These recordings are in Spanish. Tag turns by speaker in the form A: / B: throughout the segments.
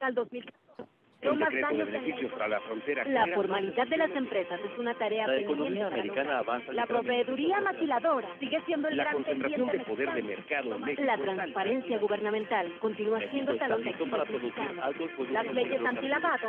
A: al 2014. El decreto de beneficios a la frontera. La formalidad de las empresas es una tarea La economía americana avanza. La proveeduría maquiladora sigue siendo el la gran concentración de este poder de mercado. México la transparencia gubernamental continúa siendo talón de para Las leyes antilavado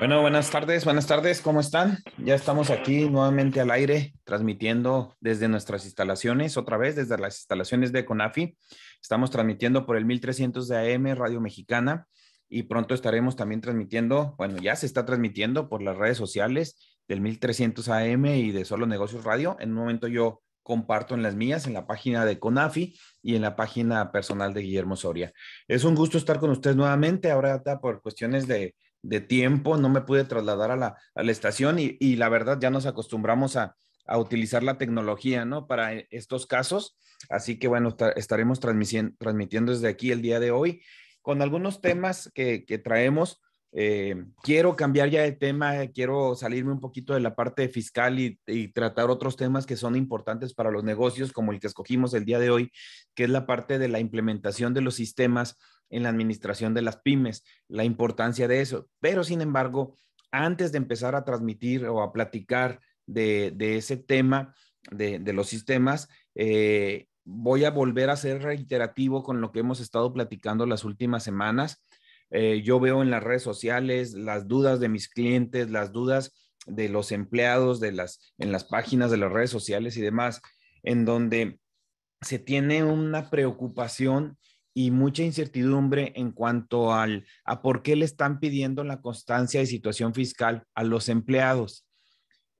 A: Bueno, buenas tardes, buenas tardes, ¿cómo están? Ya estamos aquí nuevamente al aire, transmitiendo desde nuestras instalaciones, otra vez desde las instalaciones de CONAFI. Estamos transmitiendo por el 1300 de AM Radio Mexicana y pronto estaremos también transmitiendo, bueno, ya se está transmitiendo por las redes sociales del 1300 AM y de Solo Negocios Radio. En un momento yo comparto en las mías, en la página de CONAFI y en la página personal de Guillermo Soria. Es un gusto estar con ustedes nuevamente, ahora por cuestiones de de tiempo, no me pude trasladar a la, estación y, la verdad ya nos acostumbramos a, utilizar la tecnología, ¿no? Para e, estos casos. Así que bueno, estaremos transmitiendo desde aquí el día de hoy con algunos temas que, que traemos. Eh, quiero cambiar ya de tema, quiero salirme un poquito de la parte fiscal y, tratar otros temas que son importantes para los negocios, como el que escogimos el día de hoy, que es la parte de la implementación de los sistemas en la administración de las pymes, la importancia de eso. Pero, sin embargo, antes de empezar a transmitir o a platicar de, ese tema, de, los sistemas, eh, voy a volver a ser reiterativo con lo que hemos estado platicando las últimas semanas eh, yo veo en las redes sociales las dudas de mis clientes, las dudas de los empleados de las, en las páginas de las redes sociales y demás, en donde se tiene una preocupación y mucha incertidumbre en cuanto al, a por qué le están pidiendo la constancia de situación fiscal a los empleados.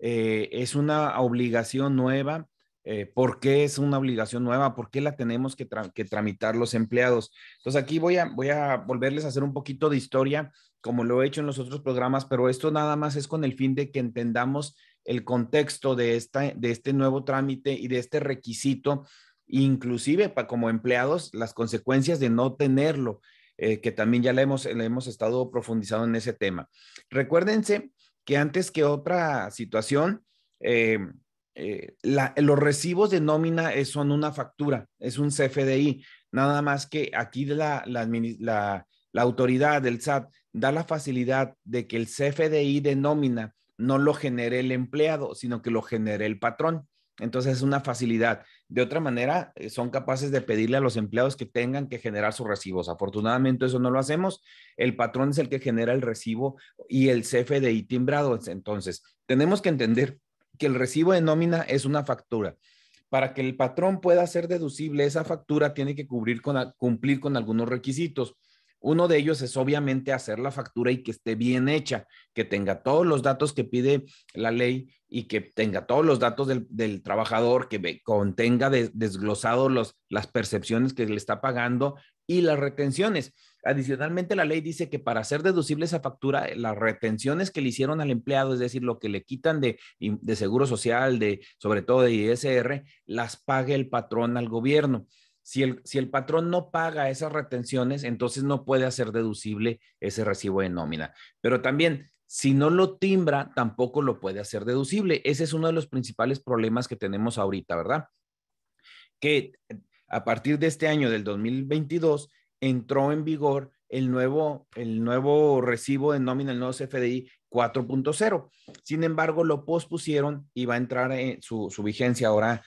A: Eh, es una obligación nueva eh, por qué es una obligación nueva, por qué la tenemos que, que, tramitar los empleados. Entonces aquí voy a, voy a volverles a hacer un poquito de historia, como lo he hecho en los otros programas, pero esto nada más es con el fin de que entendamos el contexto de, esta, de este nuevo trámite y de este requisito, inclusive para como empleados, las consecuencias de no tenerlo, eh, que también ya le hemos, le hemos estado profundizando en ese tema. Recuérdense que antes que otra situación, eh, eh, los recibos de nómina eh, son una factura, es un CFDI, nada más que aquí la, la autoridad del SAT da la facilidad de que el CFDI de nómina no lo genere el empleado, sino que lo genere el patrón. Entonces es una facilidad. De otra manera, eh, son capaces de pedirle a los empleados que tengan que generar sus recibos. Afortunadamente eso no lo hacemos. El patrón es el que genera el recibo y el CFDI timbrado. Entonces, tenemos que entender que el recibo de nómina es una factura. Para que el patrón pueda ser deducible esa factura, tiene que cubrir con, cumplir con algunos requisitos. Uno de ellos es obviamente hacer la factura y que esté bien hecha, que tenga todos los datos que pide la ley y que tenga todos los datos del, trabajador, que contenga desglosados las percepciones que le está pagando y las retenciones. Adicionalmente, la ley dice que para ser deducible esa factura, eh, las retenciones que le hicieron al empleado, es decir, lo que le quitan de, seguro social, de, sobre todo de ISR, las pague el patrón al gobierno. Si el, si el, patrón no paga esas retenciones, entonces no puede hacer deducible ese recibo de nómina. Pero también, si no lo timbra, tampoco lo puede hacer deducible. Ese es uno de los principales problemas que tenemos ahorita, ¿verdad? Que eh, a partir de este año del 2022 entró en vigor el nuevo, el nuevo recibo de nómina, el nuevo CFDI 4.0. Sin embargo, lo pospusieron y va a entrar en su, vigencia ahora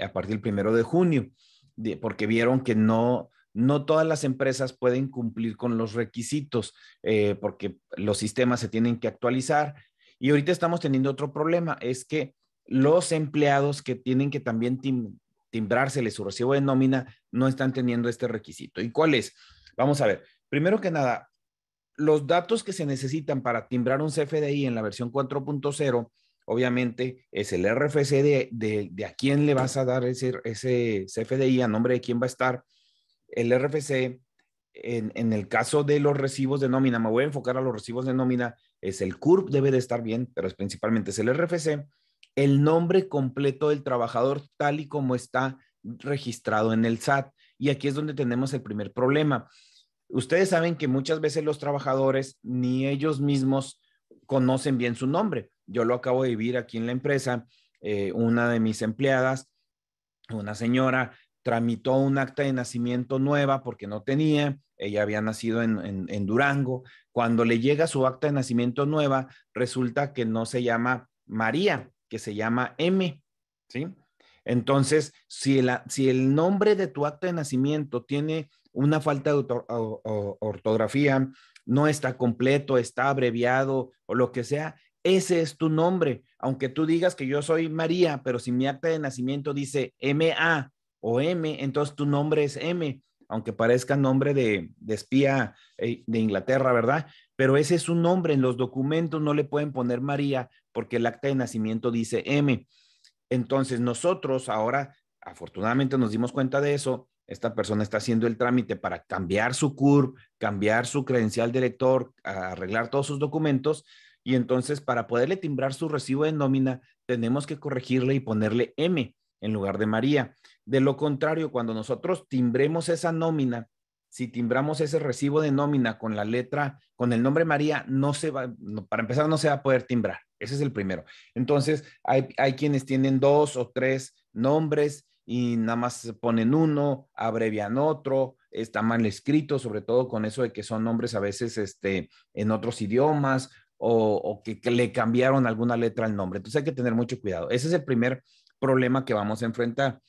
A: a partir del primero de junio, porque vieron que no, no todas las empresas pueden cumplir con los requisitos, eh, porque los sistemas se tienen que actualizar. Y ahorita estamos teniendo otro problema, es que los empleados que tienen que también timbrarse su recibo de nómina no están teniendo este requisito. ¿Y cuál es? Vamos a ver, primero que nada, los datos que se necesitan para timbrar un CFDI en la versión 4.0, obviamente es el RFC de, a quién le vas a dar ese, ese CFDI, a nombre de quién va a estar. El RFC, en, el caso de los recibos de nómina, me voy a enfocar a los recibos de nómina, es el CURP, debe de estar bien, pero es principalmente es el RFC. El nombre completo del trabajador, tal y como está registrado en el SAT. Y aquí es donde tenemos el primer problema. Ustedes saben que muchas veces los trabajadores ni ellos mismos conocen bien su nombre. Yo lo acabo de vivir aquí en la empresa. Eh, una de mis empleadas, una señora, tramitó un acta de nacimiento nueva porque no tenía, ella había nacido en, en, Durango, cuando le llega su acta de nacimiento nueva, resulta que no se llama María, que se llama M, ¿sí? Entonces, si el, nombre de tu acta de nacimiento tiene una falta de ortografía, no está completo, está abreviado o lo que sea, ese es tu nombre. Aunque tú digas que yo soy María, pero si mi acta de nacimiento dice MA o M, entonces tu nombre es M, aunque parezca nombre de, de espía eh, de Inglaterra, ¿verdad? Pero ese es su nombre. En los documentos no le pueden poner María porque el acta de nacimiento dice M. Entonces nosotros ahora, afortunadamente nos dimos cuenta de eso, esta persona está haciendo el trámite para cambiar su CURP, cambiar su credencial de lector, arreglar todos sus documentos, y entonces para poderle timbrar su recibo de nómina, tenemos que corregirle y ponerle M en lugar de María. De lo contrario, cuando nosotros timbremos esa nómina si timbramos ese recibo de nómina con la letra, con el nombre María, no se va, para empezar, no se va a poder timbrar. Ese es el primero. Entonces, hay, quienes tienen dos o tres nombres y nada más ponen uno, abrevian otro, está mal escrito, sobre todo con eso de que son nombres a veces este, en otros idiomas o, que, le cambiaron alguna letra al nombre. Entonces hay que tener mucho cuidado. Ese es el primer problema que vamos a enfrentar.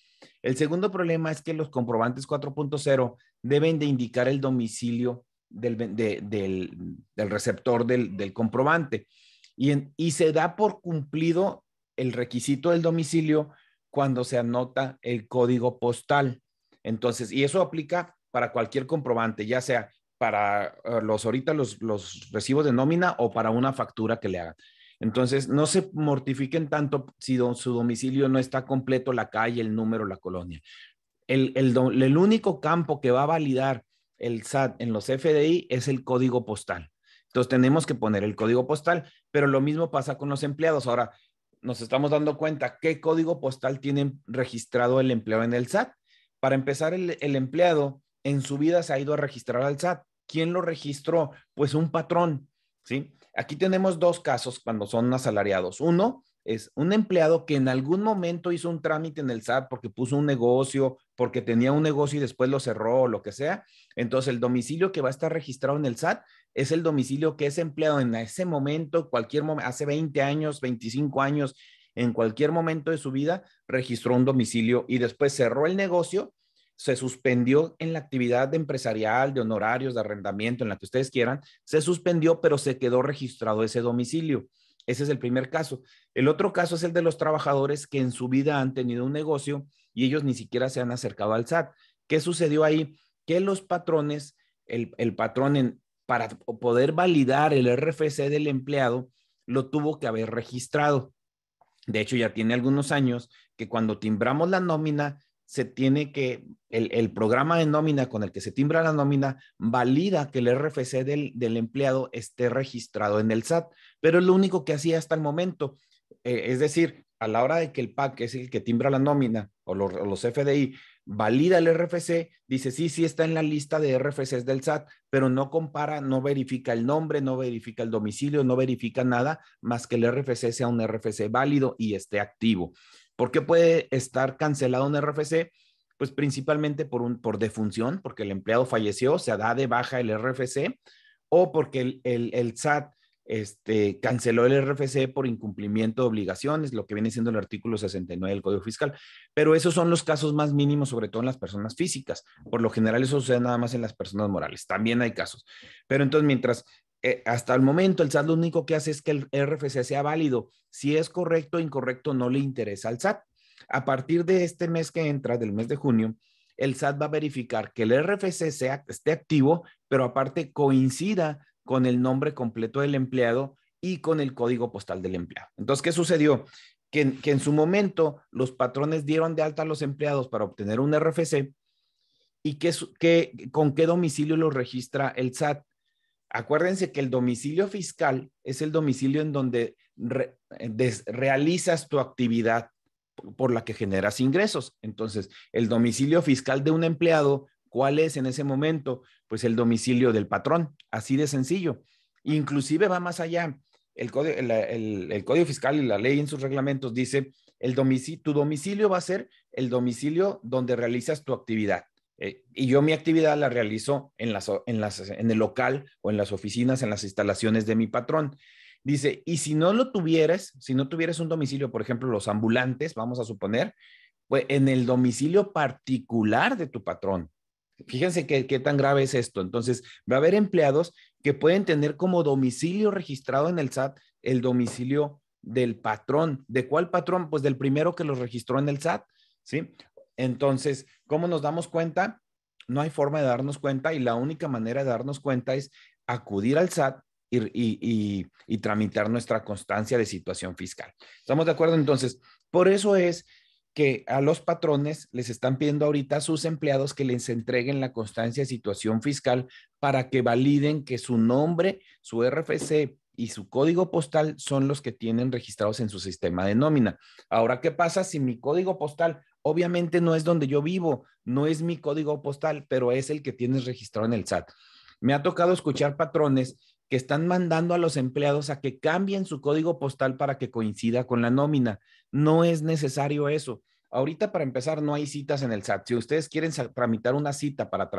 A: El segundo problema es que los comprobantes 4.0 deben de indicar el domicilio del, del, receptor del, comprobante y, se da por cumplido el requisito del domicilio cuando se anota el código postal. Entonces, y eso aplica para cualquier comprobante, ya sea para eh, los ahorita los, los recibos de nómina o para una factura que le hagan. Entonces, no se mortifiquen tanto si su domicilio no está completo, la calle, el número, la colonia. El, único campo que va a validar el SAT en los FDI es el código postal. Entonces tenemos que poner el código postal, pero lo mismo pasa con los empleados. Ahora nos estamos dando cuenta qué código postal tiene registrado el empleado en el SAT. Para empezar, el, el, empleado en su vida se ha ido a registrar al SAT. ¿Quién lo registró? Pues un patrón, ¿sí? Aquí tenemos dos casos cuando son asalariados. Uno es un empleado que en algún momento hizo un trámite en el SAT porque puso un negocio, porque tenía un negocio y después lo cerró o lo que sea. Entonces, el domicilio que va a estar registrado en el SAT es el domicilio que ese empleado en ese momento, cualquier momento, hace 20 años, 25 años, en cualquier momento de su vida, registró un domicilio y después cerró el negocio se suspendió en la actividad empresarial, de honorarios, de arrendamiento, en la que ustedes quieran, se suspendió, pero se quedó registrado ese domicilio. Ese es el primer caso. El otro caso es el de los trabajadores que en su vida han tenido un negocio y ellos ni siquiera se han acercado al SAT. ¿Qué sucedió ahí? Que los patrones, el, patrón para poder validar el RFC del empleado, lo tuvo que haber registrado. De hecho, ya tiene algunos años que cuando timbramos la nómina, se tiene que, el, programa de nómina con el que se timbra la nómina valida que el RFC del, empleado esté registrado en el SAT, pero lo único que hacía hasta el momento. Eh, es decir, a la hora de que el PAC, es el que timbra la nómina, o los, los FDI, valida el RFC, dice, sí, sí está en la lista de RFCs del SAT, pero no compara, no verifica el nombre, no verifica el domicilio, no verifica nada más que el RFC sea un RFC válido y esté activo. ¿Por qué puede estar cancelado un RFC? Pues principalmente por, un, por defunción, porque el empleado falleció, se da de baja el RFC, o porque el, el, SAT este, canceló el RFC por incumplimiento de obligaciones, lo que viene siendo el artículo 69 del Código Fiscal. Pero esos son los casos más mínimos, sobre todo en las personas físicas. Por lo general, eso sucede nada más en las personas morales. También hay casos. Pero entonces, mientras eh, hasta el momento el SAT lo único que hace es que el RFC sea válido. Si es correcto o incorrecto, no le interesa al SAT. A partir de este mes que entra, del mes de junio, el SAT va a verificar que el RFC sea, esté activo, pero aparte coincida con el nombre completo del empleado y con el código postal del empleado. Entonces, ¿qué sucedió? Que, en su momento los patrones dieron de alta a los empleados para obtener un RFC y que, con qué domicilio lo registra el SAT Acuérdense que el domicilio fiscal es el domicilio en donde eh, realizas tu actividad por la que generas ingresos. Entonces, el domicilio fiscal de un empleado, ¿cuál es en ese momento? Pues el domicilio del patrón, así de sencillo. Inclusive va más allá. El, código, fiscal y la ley en sus reglamentos dice, el tu domicilio va a ser el domicilio donde realizas tu actividad. Eh, y yo mi actividad la realizo en, en el local o en las oficinas, en las instalaciones de mi patrón. Dice, y si no lo tuvieras, si no tuvieras un domicilio, por ejemplo, los ambulantes, vamos a suponer, pues en el domicilio particular de tu patrón. Fíjense qué tan grave es esto. Entonces, va a haber empleados que pueden tener como domicilio registrado en el SAT el domicilio del patrón. ¿De cuál patrón? Pues del primero que los registró en el SAT, ¿sí? Entonces, ¿cómo nos damos cuenta? No hay forma de darnos cuenta y la única manera de darnos cuenta es acudir al SAT y, tramitar nuestra constancia de situación fiscal. ¿Estamos de acuerdo? Entonces, por eso es que a los patrones les están pidiendo ahorita a sus empleados que les entreguen la constancia de situación fiscal para que validen que su nombre, su RFC y su código postal son los que tienen registrados en su sistema de nómina. Ahora, ¿qué pasa si mi código postal Obviamente no es donde yo vivo, no es mi código postal, pero es el que tienes registrado en el SAT. Me ha tocado escuchar patrones que están mandando a los empleados a que cambien su código postal para que coincida con la nómina. No es necesario eso. Ahorita para empezar no hay citas en el SAT. Si ustedes quieren tramitar una cita para,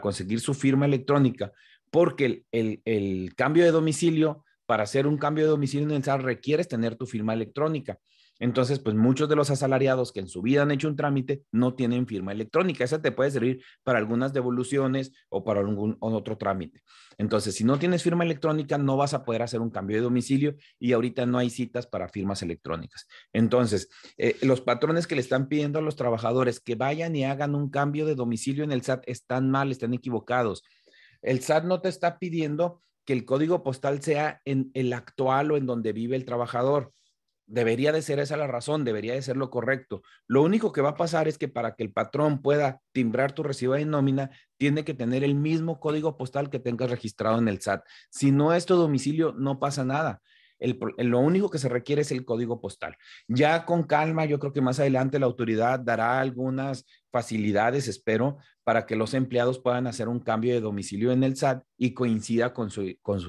A: conseguir su firma electrónica, porque el, el, cambio de domicilio, para hacer un cambio de domicilio en el SAT requieres tener tu firma electrónica. Entonces, pues muchos de los asalariados que en su vida han hecho un trámite no tienen firma electrónica. Esa te puede servir para algunas devoluciones o para algún otro trámite. Entonces, si no tienes firma electrónica, no vas a poder hacer un cambio de domicilio y ahorita no hay citas para firmas electrónicas. Entonces, eh, los patrones que le están pidiendo a los trabajadores que vayan y hagan un cambio de domicilio en el SAT están mal, están equivocados. El SAT no te está pidiendo que el código postal sea en el actual o en donde vive el trabajador Debería de ser esa la razón, debería de ser lo correcto. Lo único que va a pasar es que para que el patrón pueda timbrar tu recibo de nómina, tiene que tener el mismo código postal que tengas registrado en el SAT. Si no es tu domicilio, no pasa nada lo único que se requiere es el código postal. Ya con calma, yo creo que más adelante la autoridad dará algunas facilidades, espero, para que los empleados puedan hacer un cambio de domicilio en el SAT y coincida con su, con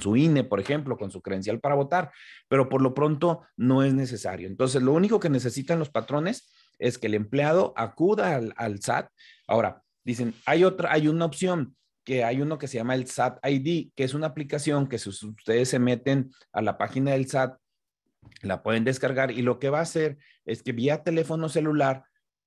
A: su, INE, por ejemplo, con su credencial para votar. Pero por lo pronto no es necesario. Entonces, lo único que necesitan los patrones es que el empleado acuda al, al SAT. Ahora, dicen, hay otra, hay una opción que hay uno que se llama el SAT ID, que es una aplicación que si ustedes se meten a la página del SAT, la pueden descargar y lo que va a hacer es que vía teléfono celular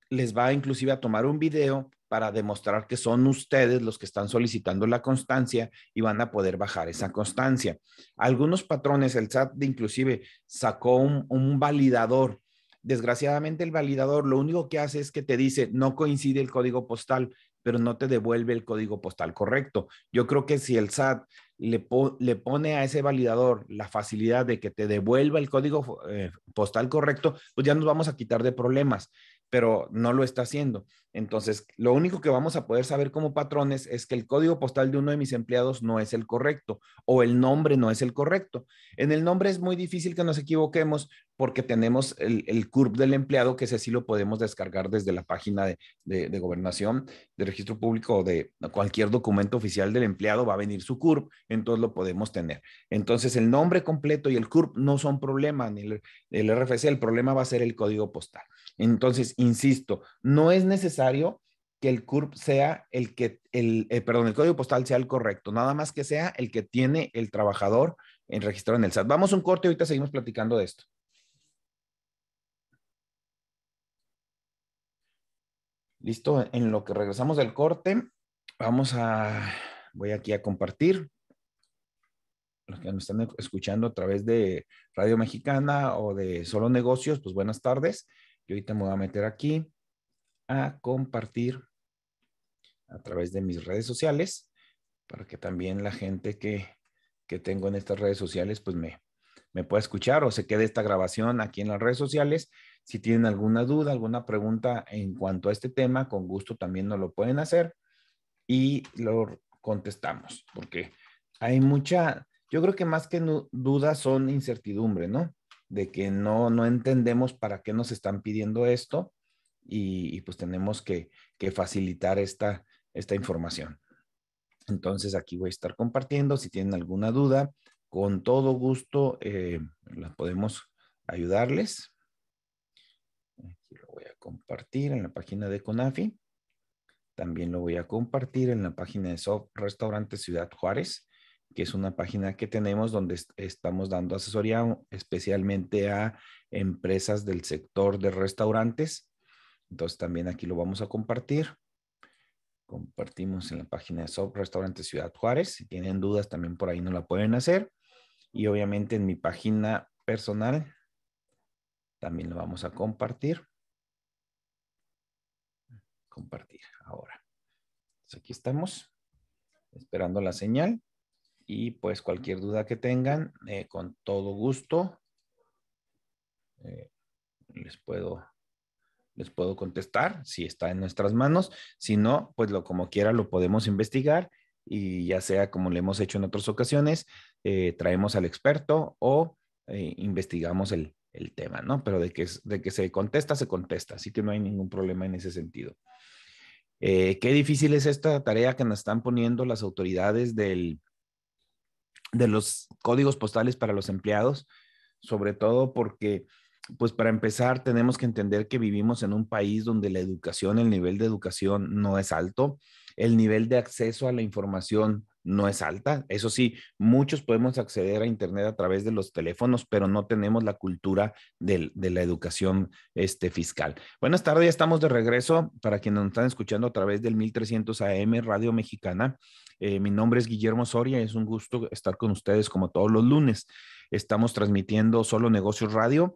A: les va inclusive a tomar un video para demostrar que son ustedes los que están solicitando la constancia y van a poder bajar esa constancia. Algunos patrones, el SAT inclusive sacó un, un validador desgraciadamente el validador lo único que hace es que te dice no coincide el código postal pero no te devuelve el código postal correcto. Yo creo que si el SAT le, pone a ese validador la facilidad de que te devuelva el código eh, postal correcto, pues ya nos vamos a quitar de problemas pero no lo está haciendo. Entonces, lo único que vamos a poder saber como patrones es que el código postal de uno de mis empleados no es el correcto o el nombre no es el correcto. En el nombre es muy difícil que nos equivoquemos porque tenemos el, CURP del empleado, que ese sí lo podemos descargar desde la página de, gobernación, de registro público o de cualquier documento oficial del empleado, va a venir su CURP, entonces lo podemos tener. Entonces, el nombre completo y el CURP no son problema, ni el RFC, el problema va a ser el código postal. Entonces, insisto, no es necesario que el CURP sea el que, el, eh, perdón, el código postal sea el correcto, nada más que sea el que tiene el trabajador en registrado en el SAT. Vamos a un corte, ahorita seguimos platicando de esto. Listo, en lo que regresamos del corte, vamos a, voy aquí a compartir. Los que nos están escuchando a través de Radio Mexicana o de Solo Negocios, pues buenas tardes. Yo ahorita me voy a meter aquí a compartir a través de mis redes sociales para que también la gente que, tengo en estas redes sociales pues me, me pueda escuchar o se quede esta grabación aquí en las redes sociales. Si tienen alguna duda, alguna pregunta en cuanto a este tema, con gusto también nos lo pueden hacer y lo contestamos, porque hay mucha, yo creo que más que dudas son incertidumbre, ¿no? de que no, no entendemos para qué nos están pidiendo esto y, pues tenemos que, que facilitar esta, esta información. Entonces aquí voy a estar compartiendo. Si tienen alguna duda, con todo gusto eh, las podemos ayudarles. Aquí lo voy a compartir en la página de CONAFI. También lo voy a compartir en la página de Soft Restaurante Ciudad Juárez que es una página que tenemos donde estamos dando asesoría especialmente a empresas del sector de restaurantes. Entonces también aquí lo vamos a compartir. Compartimos en la página de Sob Restaurante Ciudad Juárez. Si tienen dudas también por ahí no la pueden hacer. Y obviamente en mi página personal también lo vamos a compartir. Compartir ahora. aquí estamos esperando la señal. Y pues cualquier duda que tengan, eh, con todo gusto, eh, les puedo les puedo contestar si está en nuestras manos. Si no, pues lo como quiera lo podemos investigar y ya sea como lo hemos hecho en otras ocasiones, eh, traemos al experto o investigamos el, tema, ¿no? Pero de que, de que se contesta, se contesta, así que no hay ningún problema en ese sentido. qué difícil es esta tarea que nos están poniendo las autoridades del, de los códigos postales para los empleados, sobre todo porque, pues para empezar, tenemos que entender que vivimos en un país donde la educación, el nivel de educación no es alto el nivel de acceso a la información no es alta. Eso sí, muchos podemos acceder a Internet a través de los teléfonos, pero no tenemos la cultura de la educación este, fiscal. Buenas tardes, ya estamos de regreso para quienes nos están escuchando a través del 1300 AM Radio Mexicana. Eh, mi nombre es Guillermo Soria, es un gusto estar con ustedes como todos los lunes estamos transmitiendo solo negocios radio.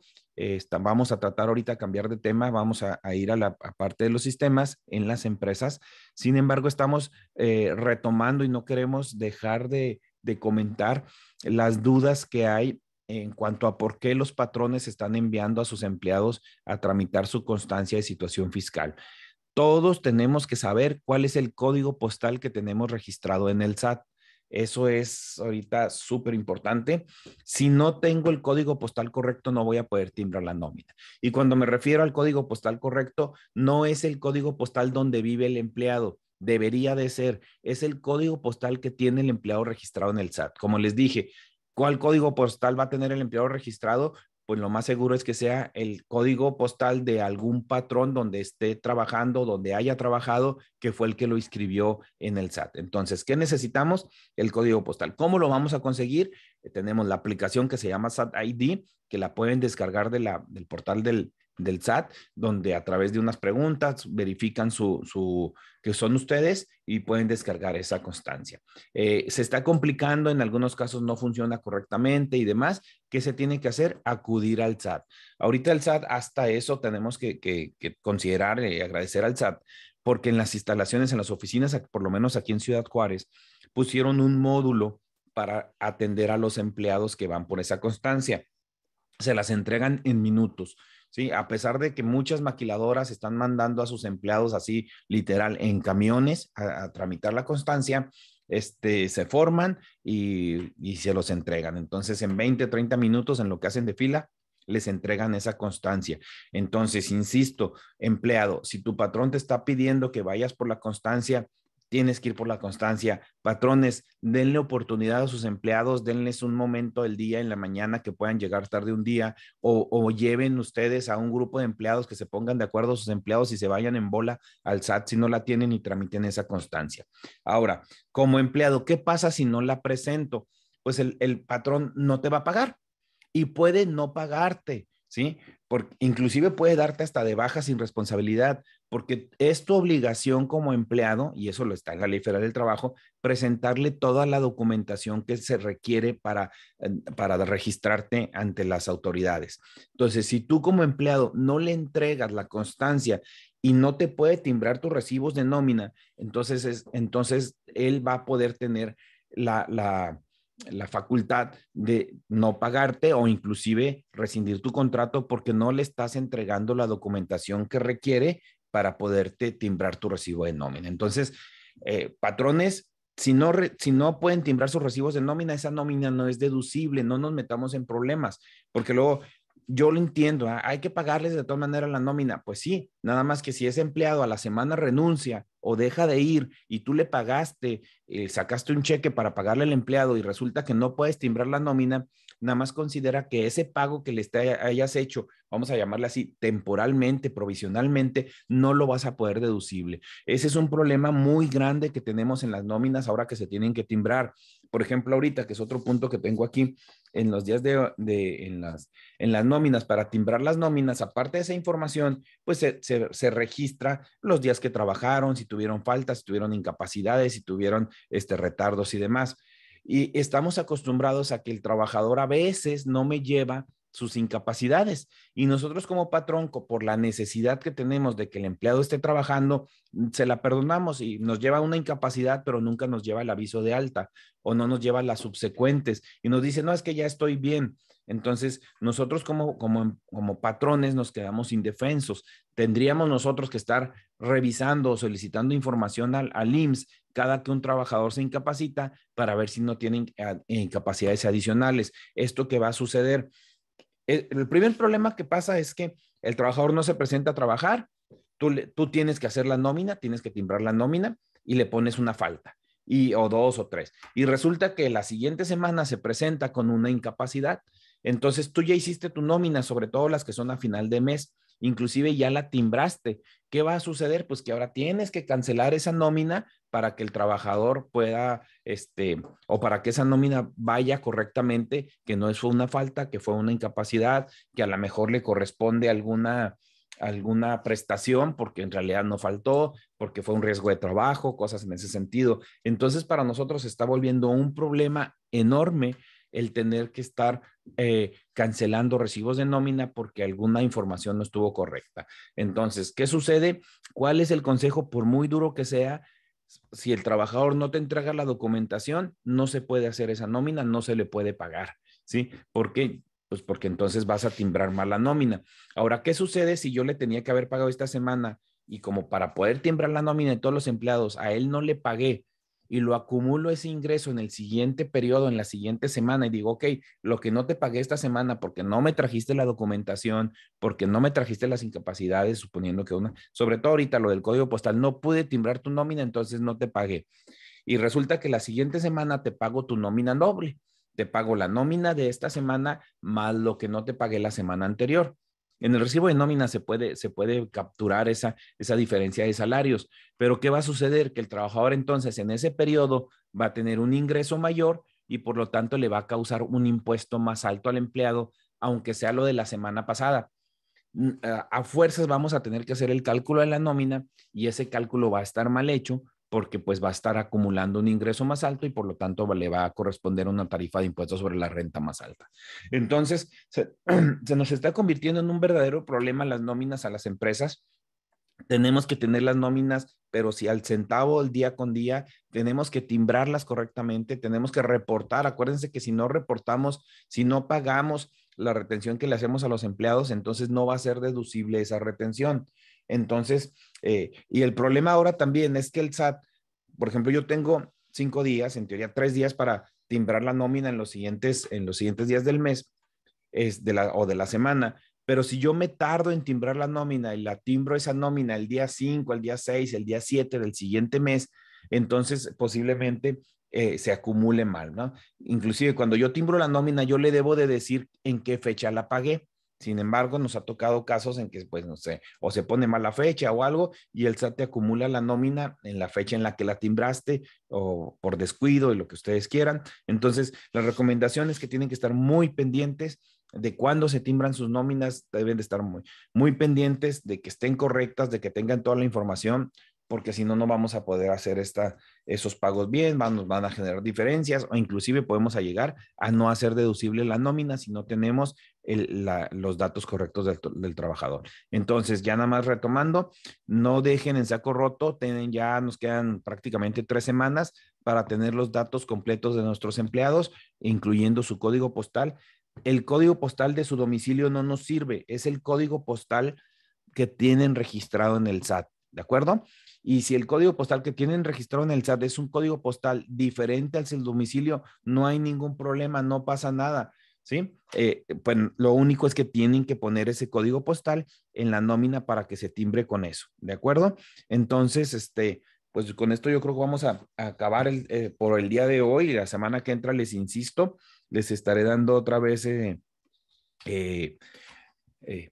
A: vamos a tratar ahorita cambiar de tema, vamos a, ir a la parte de los sistemas en las empresas. Sin embargo, estamos eh, retomando y no queremos dejar de, de comentar las dudas que hay en cuanto a por qué los patrones están enviando a sus empleados a tramitar su constancia de situación fiscal. Todos tenemos que saber cuál es el código postal que tenemos registrado en el SAT. Eso es ahorita súper importante. Si no tengo el código postal correcto, no voy a poder timbrar la nómina. Y cuando me refiero al código postal correcto, no es el código postal donde vive el empleado. Debería de ser. Es el código postal que tiene el empleado registrado en el SAT. Como les dije, ¿cuál código postal va a tener el empleado registrado? pues lo más seguro es que sea el código postal de algún patrón donde esté trabajando, donde haya trabajado, que fue el que lo inscribió en el SAT. Entonces, ¿qué necesitamos? El código postal. ¿Cómo lo vamos a conseguir? Eh, tenemos la aplicación que se llama SAT ID, que la pueden descargar de la, del portal del, del SAT, donde a través de unas preguntas verifican su, su que son ustedes y pueden descargar esa constancia. Eh, se está complicando, en algunos casos no funciona correctamente y demás. ¿Qué se tiene que hacer? Acudir al SAT. Ahorita el SAT, hasta eso tenemos que, que, que considerar y agradecer al SAT, porque en las instalaciones, en las oficinas, por lo menos aquí en Ciudad Juárez, pusieron un módulo para atender a los empleados que van por esa constancia. Se las entregan en minutos a pesar de que muchas maquiladoras están mandando a sus empleados así, literal, en camiones a, tramitar la constancia, este, se forman y, y, se los entregan. Entonces, en 20, 30 minutos, en lo que hacen de fila, les entregan esa constancia. Entonces, insisto, empleado, si tu patrón te está pidiendo que vayas por la constancia tienes que ir por la constancia. Patrones, denle oportunidad a sus empleados, denles un momento el día, en la mañana, que puedan llegar tarde un día, o, lleven ustedes a un grupo de empleados que se pongan de acuerdo sus empleados y se vayan en bola al SAT si no la tienen y tramiten esa constancia. Ahora, como empleado, ¿qué pasa si no la presento? Pues el, el patrón no te va a pagar y puede no pagarte. ¿Sí? Porque inclusive puede darte hasta de baja sin responsabilidad, porque es tu obligación como empleado, y eso lo está en la Ley Federal del Trabajo, presentarle toda la documentación que se requiere para, para registrarte ante las autoridades. Entonces, si tú como empleado no le entregas la constancia y no te puede timbrar tus recibos de nómina, entonces, entonces él va a poder tener la, la facultad de no pagarte o inclusive rescindir tu contrato porque no le estás entregando la documentación que requiere para poderte timbrar tu recibo de nómina. Entonces, eh, patrones, si no, si no pueden timbrar sus recibos de nómina, esa nómina no es deducible, no nos metamos en problemas, porque luego yo lo entiendo, ¿ah? hay que pagarles de todas maneras la nómina. Pues sí, nada más que si ese empleado a la semana renuncia o deja de ir y tú le pagaste, eh, sacaste un cheque para pagarle al empleado y resulta que no puedes timbrar la nómina, nada más considera que ese pago que le hayas hecho, vamos a llamarle así, temporalmente, provisionalmente, no lo vas a poder deducible. Ese es un problema muy grande que tenemos en las nóminas ahora que se tienen que timbrar. Por ejemplo, ahorita, que es otro punto que tengo aquí, en los días de, en, las, nóminas, para timbrar las nóminas, aparte de esa información, pues se, registra los días que trabajaron, si tuvieron faltas, si tuvieron incapacidades, si tuvieron este, retardos y demás. Y estamos acostumbrados a que el trabajador a veces no me lleva sus incapacidades. Y nosotros como patrón, por la necesidad que tenemos de que el empleado esté trabajando, mm, se la perdonamos y nos lleva una incapacidad, pero nunca nos lleva el aviso de alta o no nos lleva las subsecuentes y nos dice, no, es que ya estoy bien. Entonces, nosotros como, como, em, patrones nos quedamos indefensos. Tendríamos nosotros que estar revisando o solicitando información al, al IMSS cada que un trabajador se incapacita para ver si no tienen incapacidades ah, eh, adicionales. Esto que va a suceder. Eh, el primer problema que pasa es que el trabajador no se presenta a trabajar, tú, tú tienes que hacer la nómina, tienes que timbrar la nómina y le pones una falta, y, o dos o tres. Y resulta que la siguiente semana se presenta con una incapacidad. Entonces tú ya hiciste tu nómina, sobre todo las que son a final de mes inclusive ya la timbraste. ¿Qué va a suceder? Pues que ahora tienes que cancelar esa nómina para que el trabajador pueda, este, o para que esa nómina vaya correctamente, que no fue una falta, que fue una incapacidad, que a lo mejor le corresponde alguna, alguna prestación porque en realidad no faltó, porque fue un riesgo de trabajo, cosas en ese sentido. Entonces, para nosotros está volviendo un problema enorme el tener que estar eh, cancelando recibos de nómina porque alguna información no estuvo correcta. Entonces, ¿qué sucede? ¿Cuál es el consejo? Por muy duro que sea, si el trabajador no te entrega la documentación, no se puede hacer esa nómina, no se le puede pagar, ¿sí? ¿Por qué? pues porque entonces vas a timbrar mal la nómina. Ahora, ¿qué sucede si yo le tenía que haber pagado esta semana y como para poder timbrar la nómina de todos los empleados, a él no le pagué y lo acumulo ese ingreso en el siguiente periodo, en la siguiente semana, y digo, ok, lo que no te pagué esta semana porque no me trajiste la documentación, porque no me trajiste las incapacidades, suponiendo que una, sobre todo ahorita lo del código postal, no pude timbrar tu nómina, entonces no te pagué. Y resulta que la siguiente semana te pago tu nómina doble, te pago la nómina de esta semana más lo que no te pagué la semana anterior. En el recibo de nómina se puede, se puede capturar esa, esa diferencia de salarios, pero ¿qué va a suceder? Que el trabajador entonces en ese periodo va a tener un ingreso mayor y por lo tanto le va a causar un impuesto más alto al empleado, aunque sea lo de la semana pasada. Mm, a fuerzas vamos a tener que hacer el cálculo de la nómina y ese cálculo va a estar mal hecho porque pues va a estar acumulando un ingreso más alto y por lo tanto le va a corresponder una tarifa de impuestos sobre la renta más alta. Entonces, se, nos está convirtiendo en un verdadero problema las nóminas a las empresas tenemos que tener las nóminas, pero si al centavo, el día con día, tenemos que timbrarlas correctamente, tenemos que reportar. Acuérdense que si no reportamos, si no pagamos la retención que le hacemos a los empleados, entonces no va a ser deducible esa retención. Entonces, eh, y el problema ahora también es que el SAT, por ejemplo, yo tengo cinco días, en teoría tres días para timbrar la nómina en los siguientes, en los siguientes días del mes es de la, o de la semana. Pero si yo me tardo en timbrar la nómina y la timbro esa nómina el día 5, el día 6, el día 7 del siguiente mes, entonces posiblemente eh, se acumule mal, ¿no? Inclusive cuando yo timbro la nómina, yo le debo de decir en qué fecha la pagué. Sin embargo, nos ha tocado casos en que, pues, no sé, o se pone mala fecha o algo y el SAT te acumula la nómina en la fecha en la que la timbraste o por descuido y lo que ustedes quieran. Entonces, las recomendaciones que tienen que estar muy pendientes de cuándo se timbran sus nóminas, deben de estar muy, muy pendientes de que estén correctas, de que tengan toda la información, porque si no, no vamos a poder hacer esos pagos bien, nos van a generar diferencias o inclusive podemos llegar a no hacer deducible la nómina si no tenemos los datos correctos del, trabajador. Entonces, ya nada más retomando, no dejen en saco roto, tienen, ya nos quedan prácticamente tres semanas para tener los datos completos de nuestros empleados, incluyendo su código postal. El código postal de su domicilio no nos sirve, es el código postal que tienen registrado en el SAT, ¿de acuerdo? Y si el código postal que tienen registrado en el SAT es un código postal diferente al del domicilio, no hay ningún problema, no pasa nada. ¿Sí? Eh, pues lo único es que tienen que poner ese código postal en la nómina para que se timbre con eso, ¿de acuerdo? Entonces, este, pues con esto yo creo que vamos a, acabar eh, por el día de hoy. La semana que entra, les insisto, les estaré dando otra vez eh,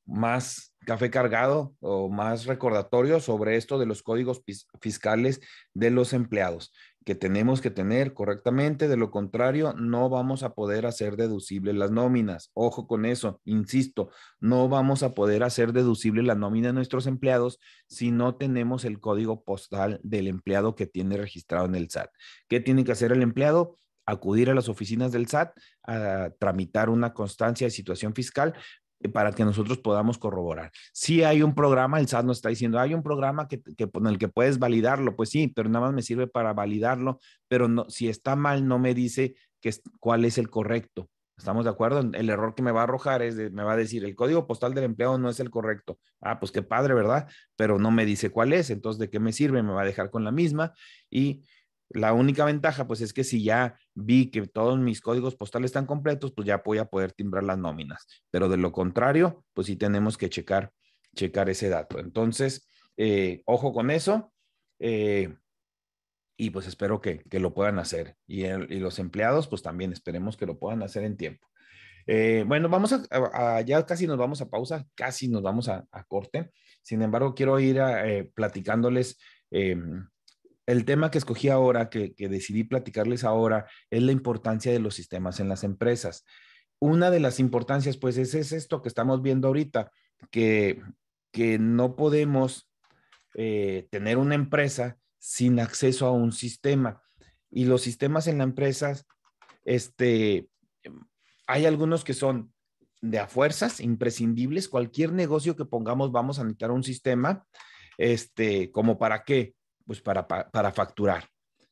A: más café cargado o más recordatorio sobre esto de los códigos fiscales de los empleados que tenemos que tener correctamente, de lo contrario no vamos a poder hacer deducibles las nóminas. Ojo con eso, insisto, no vamos a poder hacer deducible la nómina de nuestros empleados si no tenemos el código postal del empleado que tiene registrado en el SAT. ¿Qué tiene que hacer el empleado? acudir a las oficinas del SAT a tramitar una constancia de situación fiscal eh, para que nosotros podamos corroborar. Si hay un programa, el SAT nos está diciendo, hay un programa que, en el que puedes validarlo, pues sí, pero nada más me sirve para validarlo, pero no, si está mal no me dice que, cuál es el correcto. ¿Estamos de acuerdo? El error que me va a arrojar es, me va a decir, el código postal del empleado no es el correcto. Ah, pues qué padre, ¿verdad? Pero no me dice cuál es, entonces, ¿de qué me sirve? Me va a dejar con la misma y la única ventaja, pues, es que si ya vi que todos mis códigos postales están completos, pues ya voy a poder timbrar las nóminas. Pero de lo contrario, pues sí tenemos que checar, checar ese dato. Entonces, eh, ojo con eso. Eh, y pues espero que, lo puedan hacer. Y, los empleados, pues también esperemos que lo puedan hacer en tiempo. Eh, bueno, vamos a, ya casi nos vamos a pausa, casi nos vamos a, corte. Sin embargo, quiero ir platicándoles em, el tema que escogí ahora, que, decidí platicarles ahora, es la importancia de los sistemas en las empresas. Una de las importancias, pues, es, esto que estamos viendo ahorita, que, no podemos eh, tener una empresa sin acceso a un sistema. Y los sistemas en las empresas, este, hay algunos que son de a fuerzas, imprescindibles. Cualquier negocio que pongamos, vamos a necesitar un sistema, este, como para qué? Pues para, para facturar.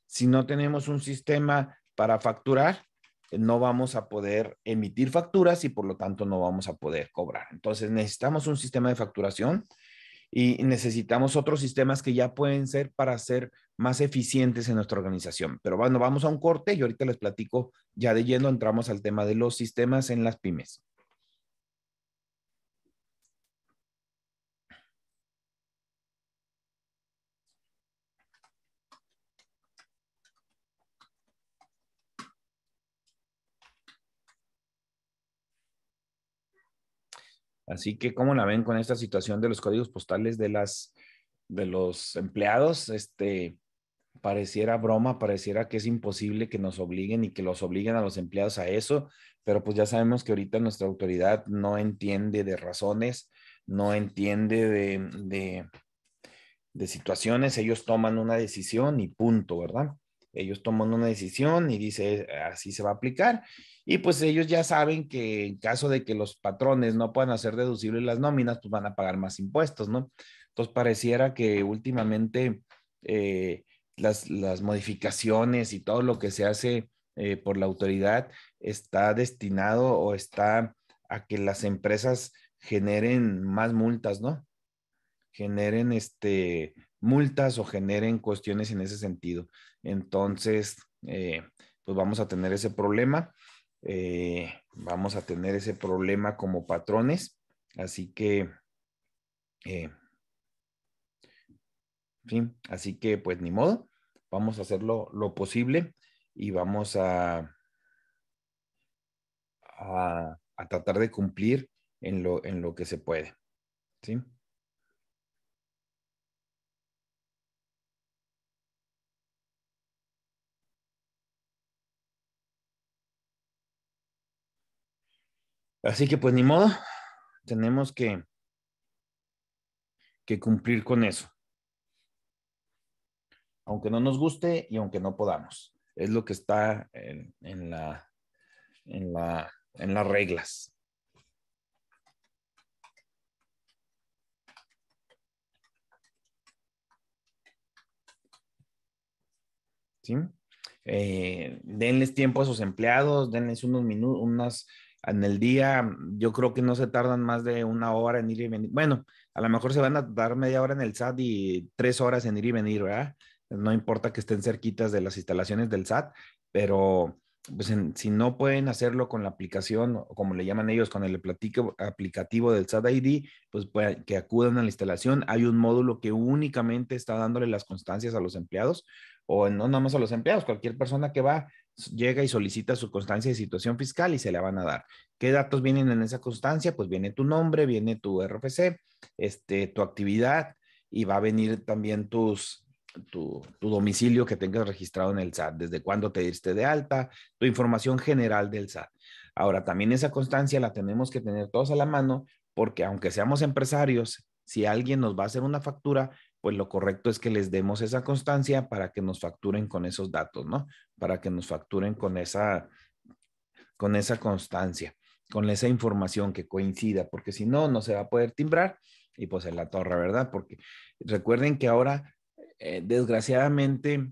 A: Si no tenemos un sistema para facturar, eh, no vamos a poder emitir facturas y por lo tanto no vamos a poder cobrar. Entonces necesitamos un sistema de facturación y necesitamos otros sistemas que ya pueden ser para ser más eficientes en nuestra organización. Pero bueno, vamos a un corte y ahorita les platico ya de lleno, entramos al tema de los sistemas en las pymes. Así que, ¿cómo la ven con esta situación de los códigos postales de, las, de los empleados? Este, pareciera broma, pareciera que es imposible que nos obliguen y que los obliguen a los empleados a eso, pero pues ya sabemos que ahorita nuestra autoridad no entiende de razones, no entiende de, de, de situaciones, ellos toman una decisión y punto, ¿verdad? ellos toman una decisión y dice, así se va a aplicar. Y pues ellos ya saben que en caso de que los patrones no puedan hacer deducibles las nóminas, pues van a pagar más impuestos, ¿no? Entonces pareciera que últimamente eh, las, modificaciones y todo lo que se hace eh, por la autoridad está destinado o está a que las empresas generen más multas, ¿no? Generen este, multas o generen cuestiones en ese sentido. Entonces, eh, pues vamos a tener ese problema, eh, vamos a tener ese problema como patrones, así que, eh, sí, así que pues ni modo, vamos a hacerlo lo posible y vamos a, a, tratar de cumplir en lo, en lo que se puede, ¿sí? Así que pues ni modo, tenemos que, que cumplir con eso. Aunque no nos guste y aunque no podamos. Es lo que está en, la, en, las reglas. ¿Sí? Eh, denles tiempo a sus empleados, denles unos minutos, unas en el día, mm, yo creo que no se tardan más de una hora en ir y venir. Bueno, a lo mejor se van a dar media hora en el SAT y tres horas en ir y venir, ¿verdad? No importa que estén cerquitas de las instalaciones del SAT, pero pues si no pueden hacerlo con la aplicación, como le llaman ellos, con el platico, aplicativo del SAT ID, pues, pues, que acudan a la instalación. Hay un módulo que únicamente está dándole las constancias a los empleados, o no nada más a los empleados, cualquier persona que va llega y solicita su constancia de situación fiscal y se la van a dar. ¿Qué datos vienen en esa constancia? Pues viene tu nombre, viene tu RFC, este, tu actividad y va a venir también tus, tu, tu domicilio que tengas registrado en el SAT, desde cuándo te diste de alta, tu información general del SAT. Ahora, también esa constancia la tenemos que tener todos a la mano porque aunque seamos empresarios, si alguien nos va a hacer una factura, pues lo correcto es que les demos esa constancia para que nos facturen con esos datos, ¿no? Para que nos facturen con esa, con esa constancia, con esa información que coincida, porque si no, no se va a poder timbrar y pues en la torre, ¿verdad? Porque recuerden que ahora, eh, desgraciadamente,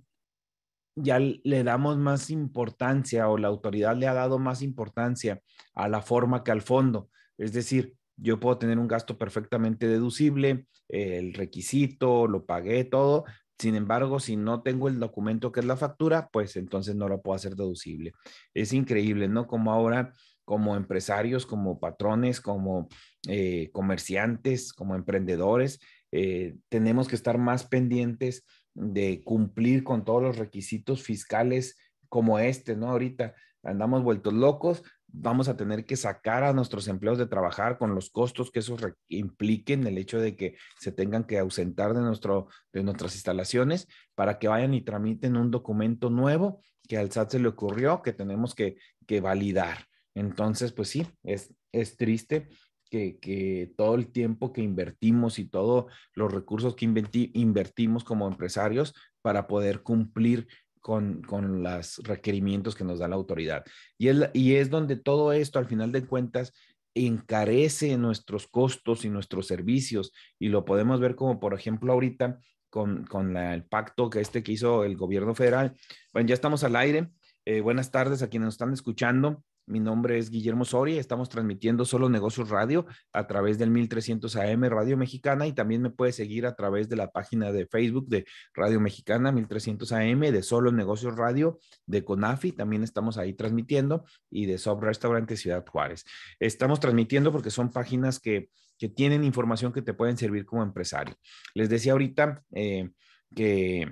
A: ya le damos más importancia o la autoridad le ha dado más importancia a la forma que al fondo. Es decir, yo puedo tener un gasto perfectamente deducible, el requisito, lo pagué, todo. Sin embargo, si no tengo el documento que es la factura, pues entonces no lo puedo hacer deducible. Es increíble, ¿no? Como ahora, como empresarios, como patrones, como eh, comerciantes, como emprendedores, eh, tenemos que estar más pendientes de cumplir con todos los requisitos fiscales como este, ¿no? Ahorita andamos vueltos locos, vamos a tener que sacar a nuestros empleos de trabajar con los costos que eso impliquen, el hecho de que se tengan que ausentar de, nuestro, de nuestras instalaciones para que vayan y tramiten un documento nuevo que al SAT se le ocurrió que tenemos que, que validar. Entonces, pues sí, es, es triste que, que, todo el tiempo que invertimos y todos los recursos que invertimos como empresarios para poder cumplir con, con los requerimientos que nos da la autoridad. Y es, y es donde todo esto, al final de cuentas, encarece nuestros costos y nuestros servicios. Y lo podemos ver como, por ejemplo, ahorita con, el pacto que este que hizo el gobierno federal. Bueno, ya estamos al aire. Eh, buenas tardes a quienes nos están escuchando. Mi nombre es Guillermo Soria, estamos transmitiendo Solo Negocios Radio a través del 1300 AM Radio Mexicana y también me puedes seguir a través de la página de Facebook de Radio Mexicana 1300 AM, de Solo Negocios Radio, de CONAFI, también estamos ahí transmitiendo y de Soft Restaurante Ciudad Juárez. Estamos transmitiendo porque son páginas que, tienen información que te pueden servir como empresario. Les decía ahorita eh, que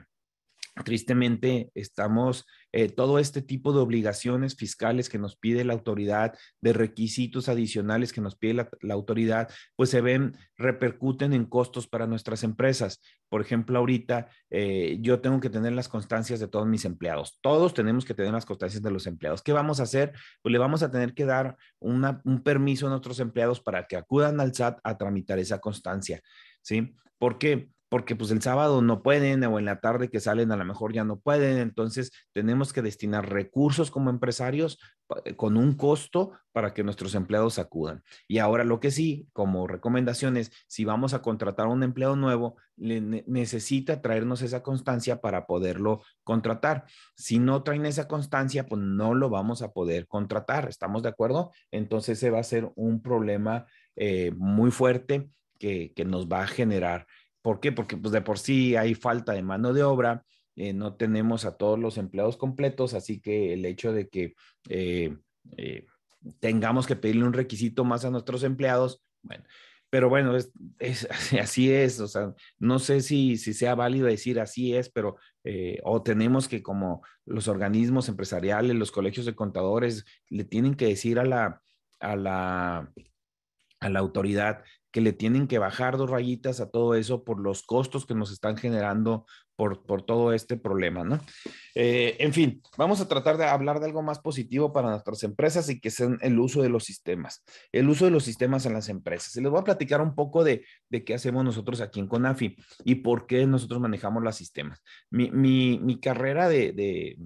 A: tristemente estamos eh, todo este tipo de obligaciones fiscales que nos pide la autoridad, de requisitos adicionales que nos pide la, autoridad, pues se ven, repercuten en costos para nuestras empresas. Por ejemplo, ahorita eh, yo tengo que tener las constancias de todos mis empleados. Todos tenemos que tener las constancias de los empleados. ¿Qué vamos a hacer? Pues le vamos a tener que dar un permiso a nuestros empleados para que acudan al SAT a tramitar esa constancia. ¿Sí? ¿Por qué? porque pues el sábado no pueden o en la tarde que salen a lo mejor ya no pueden, entonces tenemos que destinar recursos como empresarios eh, con un costo para que nuestros empleados acudan. Y ahora lo que sí, como recomendaciones, si vamos a contratar un empleado nuevo, necesita traernos esa constancia para poderlo contratar. Si no traen esa constancia, pues no lo vamos a poder contratar, ¿estamos de acuerdo? Entonces ese va a ser un problema eh, muy fuerte que, que nos va a generar ¿Por qué? Porque pues de por sí hay falta de mano de obra, eh, no tenemos a todos los empleados completos, así que el hecho de que eh, eh, tengamos que pedirle un requisito más a nuestros empleados, bueno, pero bueno, es, así es, o sea, no sé si, si sea válido decir así es, pero o tenemos que como los organismos empresariales, los colegios de contadores, le tienen que decir a a la, a la autoridad que le tienen que bajar dos rayitas a todo eso por los costos que nos están generando por, todo este problema, ¿no? Eh, en fin, vamos a tratar de hablar de algo más positivo para nuestras empresas y que sea el uso de los sistemas, el uso de los sistemas en las empresas. les voy a platicar un poco de, qué hacemos nosotros aquí en CONAFI y por qué nosotros manejamos los sistemas. Mi, carrera de,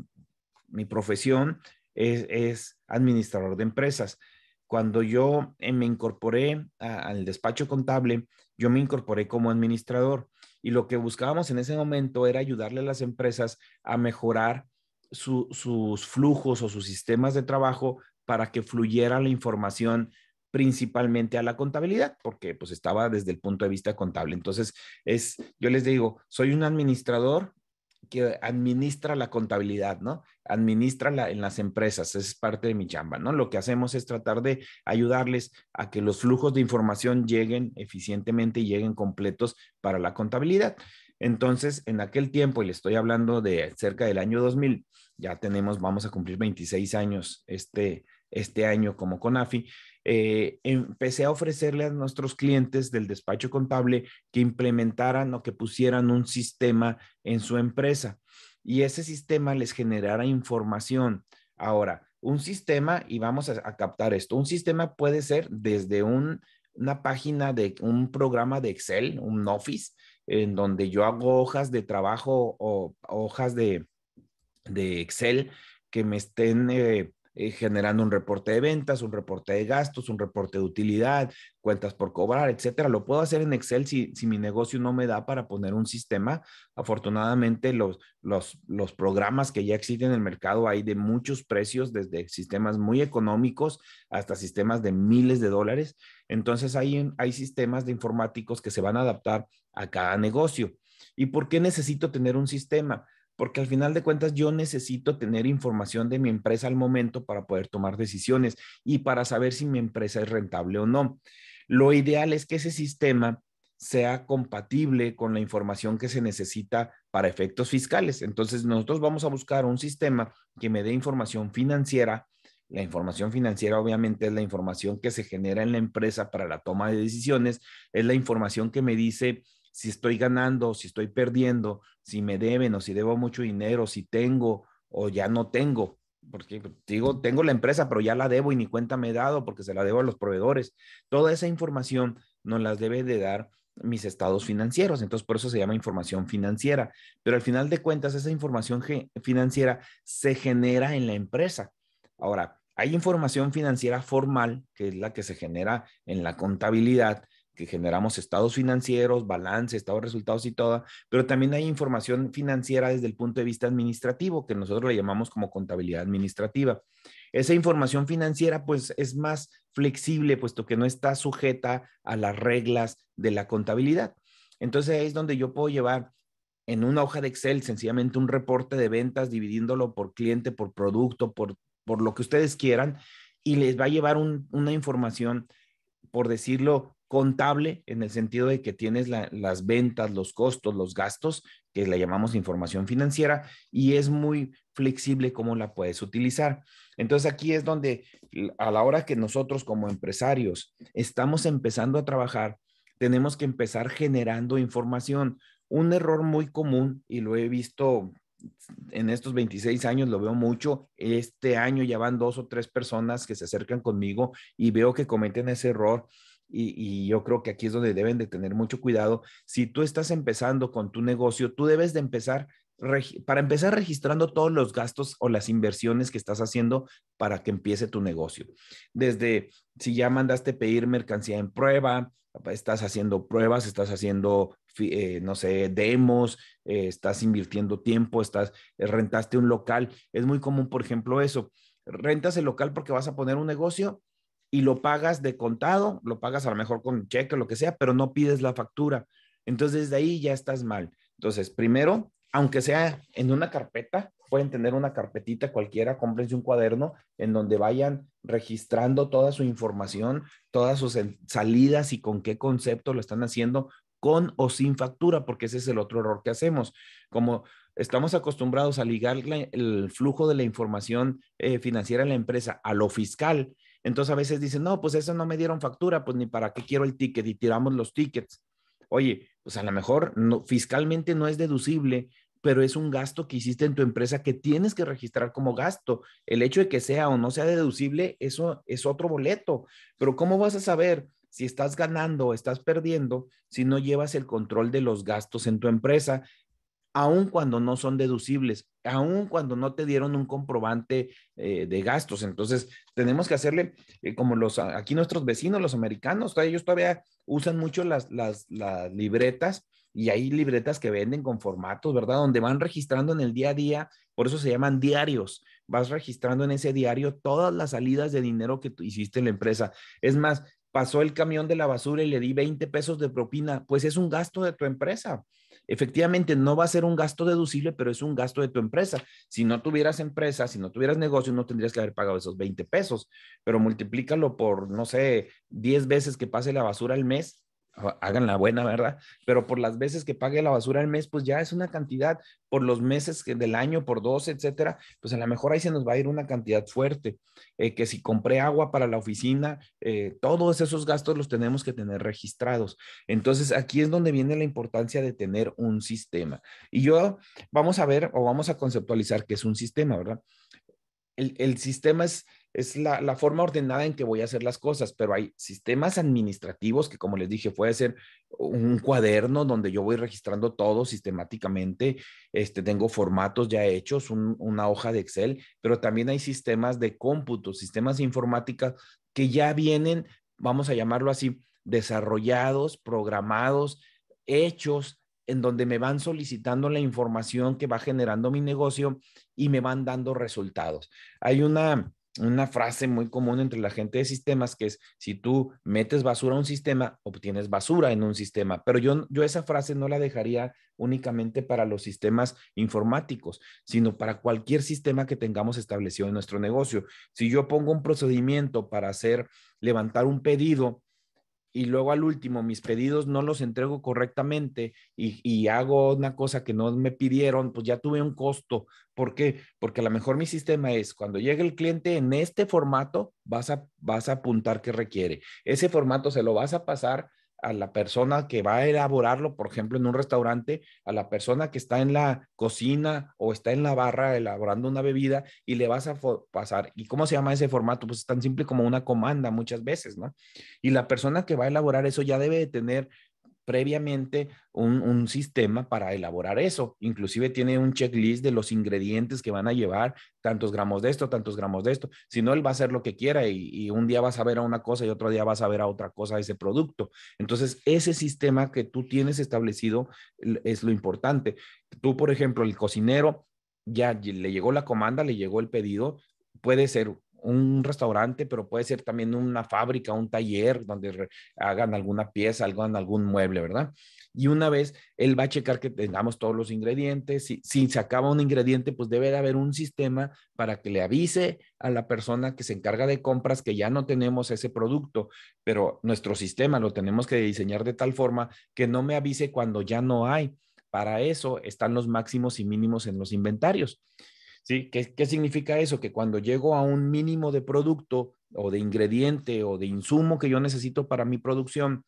A: mi profesión es, es administrador de empresas. Cuando yo eh, me incorporé al despacho contable, yo me incorporé como administrador y lo que buscábamos en ese momento era ayudarle a las empresas a mejorar sus flujos o sus sistemas de trabajo para que fluyera la información principalmente a la contabilidad, porque pues estaba desde el punto de vista contable. Entonces, es, yo les digo, soy un administrador que administra la contabilidad, ¿no? Administra la, en las empresas, es parte de mi chamba, ¿no? Lo que hacemos es tratar de ayudarles a que los flujos de información lleguen eficientemente y lleguen completos para la contabilidad. Entonces, en aquel tiempo, y le estoy hablando de cerca del año 2000, ya tenemos, vamos a cumplir 26 años este, este año como CONAFI, eh, empecé a ofrecerle a nuestros clientes del despacho contable que implementaran o que pusieran un sistema en su empresa y ese sistema les generara información. Ahora, un sistema, y vamos a, captar esto, un sistema puede ser desde una página de un programa de Excel, un Office, en donde yo hago hojas de trabajo o hojas de, Excel que me estén eh, eh, generando un reporte de ventas, un reporte de gastos, un reporte de utilidad, cuentas por cobrar, etcétera. Lo puedo hacer en Excel si, mi negocio no me da para poner un sistema. Afortunadamente, los, los, los programas que ya existen en el mercado hay de muchos precios, desde sistemas muy económicos hasta sistemas de miles de dólares. Entonces, hay, hay sistemas de informáticos que se van a adaptar a cada negocio. ¿Y por qué necesito tener un sistema? porque al final de cuentas yo necesito tener información de mi empresa al momento para poder tomar decisiones y para saber si mi empresa es rentable o no. Lo ideal es que ese sistema sea compatible con la información que se necesita para efectos fiscales. Entonces, nosotros vamos a buscar un sistema que me dé información financiera. La información financiera obviamente es la información que se genera en la empresa para la toma de decisiones, es la información que me dice si estoy ganando, si estoy perdiendo, si me deben o si debo mucho dinero, si tengo o ya no tengo. Porque pues, digo, tengo la empresa, pero ya la debo y ni cuenta me he dado porque se la debo a los proveedores. Toda esa información nos las debe de dar mis estados financieros. Entonces, por eso se llama información financiera. Pero al final de cuentas, esa información financiera se genera en la empresa. Ahora, hay información financiera formal, que es la que se genera en la contabilidad, que generamos estados financieros, balance, estados de resultados y toda, pero también hay información financiera desde el punto de vista administrativo, que nosotros le llamamos como contabilidad administrativa. Esa información financiera pues es más flexible, puesto que no está sujeta a las reglas de la contabilidad. Entonces ahí es donde yo puedo llevar en una hoja de Excel sencillamente un reporte de ventas dividiéndolo por cliente, por producto, por, por lo que ustedes quieran, y les va a llevar una información, por decirlo, contable en el sentido de que tienes las ventas, los costos, los gastos, que la llamamos información financiera, y es muy flexible cómo la puedes utilizar. Entonces aquí es donde a la hora que nosotros como empresarios estamos empezando a trabajar, tenemos que empezar generando información. Un error muy común, y lo he visto en estos 26 años lo veo mucho. Este año ya van dos o tres personas que se acercan conmigo y veo que cometen ese error y, yo creo que aquí es donde deben de tener mucho cuidado. Si tú estás empezando con tu negocio, tú debes de empezar, para empezar registrando todos los gastos o las inversiones que estás haciendo para que empiece tu negocio. Desde si ya mandaste pedir mercancía en prueba, estás haciendo pruebas, estás haciendo, eh, no sé, demos, eh, estás invirtiendo tiempo, estás, eh, rentaste un local. Es muy común, por ejemplo, eso. Rentas el local porque vas a poner un negocio y lo pagas de contado, lo pagas a lo mejor con cheque, o lo que sea, pero no pides la factura. Entonces, desde ahí ya estás mal. Entonces, primero, aunque sea en una carpeta, pueden tener una carpetita cualquiera, cómprense un cuaderno en donde vayan registrando toda su información, todas sus salidas y con qué concepto lo están haciendo, con o sin factura, porque ese es el otro error que hacemos. Como estamos acostumbrados a ligar el flujo de la información eh, financiera en la empresa a lo fiscal, entonces a veces dicen, no, pues eso no me dieron factura, pues ni para qué quiero el ticket y tiramos los tickets. Oye, pues a lo mejor no, fiscalmente no es deducible, pero es un gasto que hiciste en tu empresa que tienes que registrar como gasto. El hecho de que sea o no sea deducible, eso es otro boleto. Pero ¿cómo vas a saber si estás ganando o estás perdiendo si no llevas el control de los gastos en tu empresa aun cuando no son deducibles, aun cuando no te dieron un comprobante eh, de gastos. Entonces, tenemos que hacerle eh, como los aquí nuestros vecinos, los americanos, ellos todavía usan mucho las, libretas y hay libretas que venden con formatos, ¿verdad? Donde van registrando en el día a día, por eso se llaman diarios. Vas registrando en ese diario todas las salidas de dinero que hiciste en la empresa. Es más, pasó el camión de la basura y le di 20 pesos de propina, pues es un gasto de tu empresa efectivamente no va a ser un gasto deducible, pero es un gasto de tu empresa. Si no tuvieras empresa, si no tuvieras negocio, no tendrías que haber pagado esos 20 pesos, pero multiplícalo por, no sé, 10 veces que pase la basura al mes hagan la buena, ¿verdad? Pero por las veces que pague la basura el mes, pues ya es una cantidad, por los meses del año, por dos etcétera, pues a lo mejor ahí se nos va a ir una cantidad fuerte. Eh, que si compré agua para la oficina, eh, todos esos gastos los tenemos que tener registrados. Entonces, aquí es donde viene la importancia de tener un sistema. Y yo, vamos a ver o vamos a conceptualizar qué es un sistema, ¿verdad? El, el sistema es es la, forma ordenada en que voy a hacer las cosas, pero hay sistemas administrativos que, como les dije, puede ser un cuaderno donde yo voy registrando todo sistemáticamente, este, tengo formatos ya hechos, una hoja de Excel, pero también hay sistemas de cómputo, sistemas informáticos que ya vienen, vamos a llamarlo así, desarrollados, programados, hechos en donde me van solicitando la información que va generando mi negocio y me van dando resultados. Hay una, una frase muy común entre la gente de sistemas que es, si tú metes basura a un sistema, obtienes basura en un sistema. Pero yo, yo esa frase no la dejaría únicamente para los sistemas informáticos, sino para cualquier sistema que tengamos establecido en nuestro negocio. Si yo pongo un procedimiento para hacer, levantar un pedido y luego al último mis pedidos no los entrego correctamente y, hago una cosa que no me pidieron, pues ya tuve un costo. ¿Por qué? Porque a lo mejor mi sistema es cuando llegue el cliente en este formato, vas a, vas a apuntar que requiere. Ese formato se lo vas a pasar a la persona que va a elaborarlo, por ejemplo, en un restaurante, a la persona que está en la cocina o está en la barra elaborando una bebida y le vas a pasar. ¿Y cómo se llama ese formato? Pues es tan simple como una comanda muchas veces, ¿no? Y la persona que va a elaborar eso ya debe de tener previamente un, sistema para elaborar eso. Inclusive tiene un checklist de los ingredientes que van a llevar, tantos gramos de esto, tantos gramos de esto. Si no, él va a hacer lo que quiera y, un día vas a ver a una cosa y otro día vas a ver a otra cosa ese producto. Entonces, ese sistema que tú tienes establecido es lo importante. Tú, por ejemplo, el cocinero, ya le llegó la comanda, le llegó el pedido, puede ser un restaurante, pero puede ser también una fábrica, un taller donde hagan alguna pieza, hagan algún mueble, ¿verdad? Y una vez él va a checar que tengamos todos los ingredientes. Si, si se acaba un ingrediente, pues debe de haber un sistema para que le avise a la persona que se encarga de compras que ya no tenemos ese producto, pero nuestro sistema lo tenemos que diseñar de tal forma que no me avise cuando ya no hay. Para eso están los máximos y mínimos en los inventarios. ¿Sí? ¿Qué, ¿Qué, significa eso? Que cuando llego a un mínimo de producto o de ingrediente o de insumo que yo necesito para mi producción,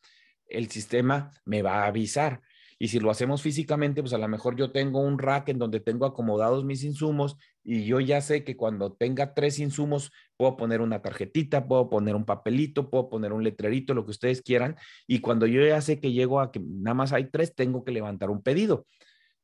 A: el sistema me va a avisar. Y si lo hacemos físicamente, pues a lo mejor yo tengo un rack en donde tengo acomodados mis insumos y yo ya sé que cuando tenga tres insumos puedo poner una tarjetita, puedo poner un papelito, puedo poner un letrerito, lo que ustedes quieran. Y cuando yo ya sé que llego a que nada más hay tres, tengo que levantar un pedido.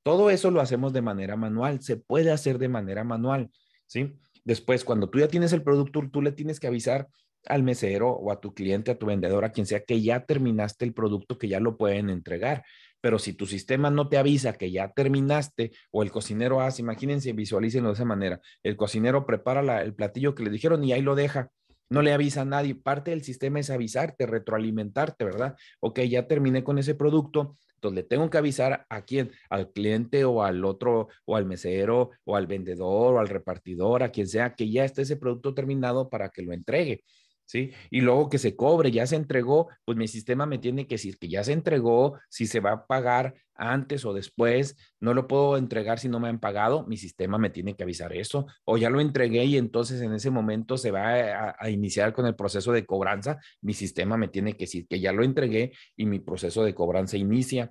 A: Todo eso lo hacemos de manera manual, se puede hacer de manera manual, ¿sí? Después, cuando tú ya tienes el producto, tú le tienes que avisar al mesero o a tu cliente, a tu vendedor, a quien sea, que ya terminaste el producto, que ya lo pueden entregar. Pero si tu sistema no te avisa que ya terminaste, o el cocinero hace, ah, imagínense, visualícenlo de esa manera, el cocinero prepara el platillo que le dijeron y ahí lo deja, no le avisa a nadie. Parte del sistema es avisarte, retroalimentarte, ¿verdad? Ok, ya terminé con ese producto, entonces, le tengo que avisar a quién, al cliente o al otro, o al mesero, o al vendedor, o al repartidor, a quien sea, que ya esté ese producto terminado para que lo entregue. Y luego que se cobre, ya se entregó, pues mi sistema me tiene que decir que ya se entregó, si se va a pagar antes o después, no lo puedo entregar si no me han pagado, mi sistema me tiene que avisar eso, o ya lo entregué y entonces en ese momento se va a, a iniciar con el proceso de cobranza, mi sistema me tiene que decir que ya lo entregué y mi proceso de cobranza inicia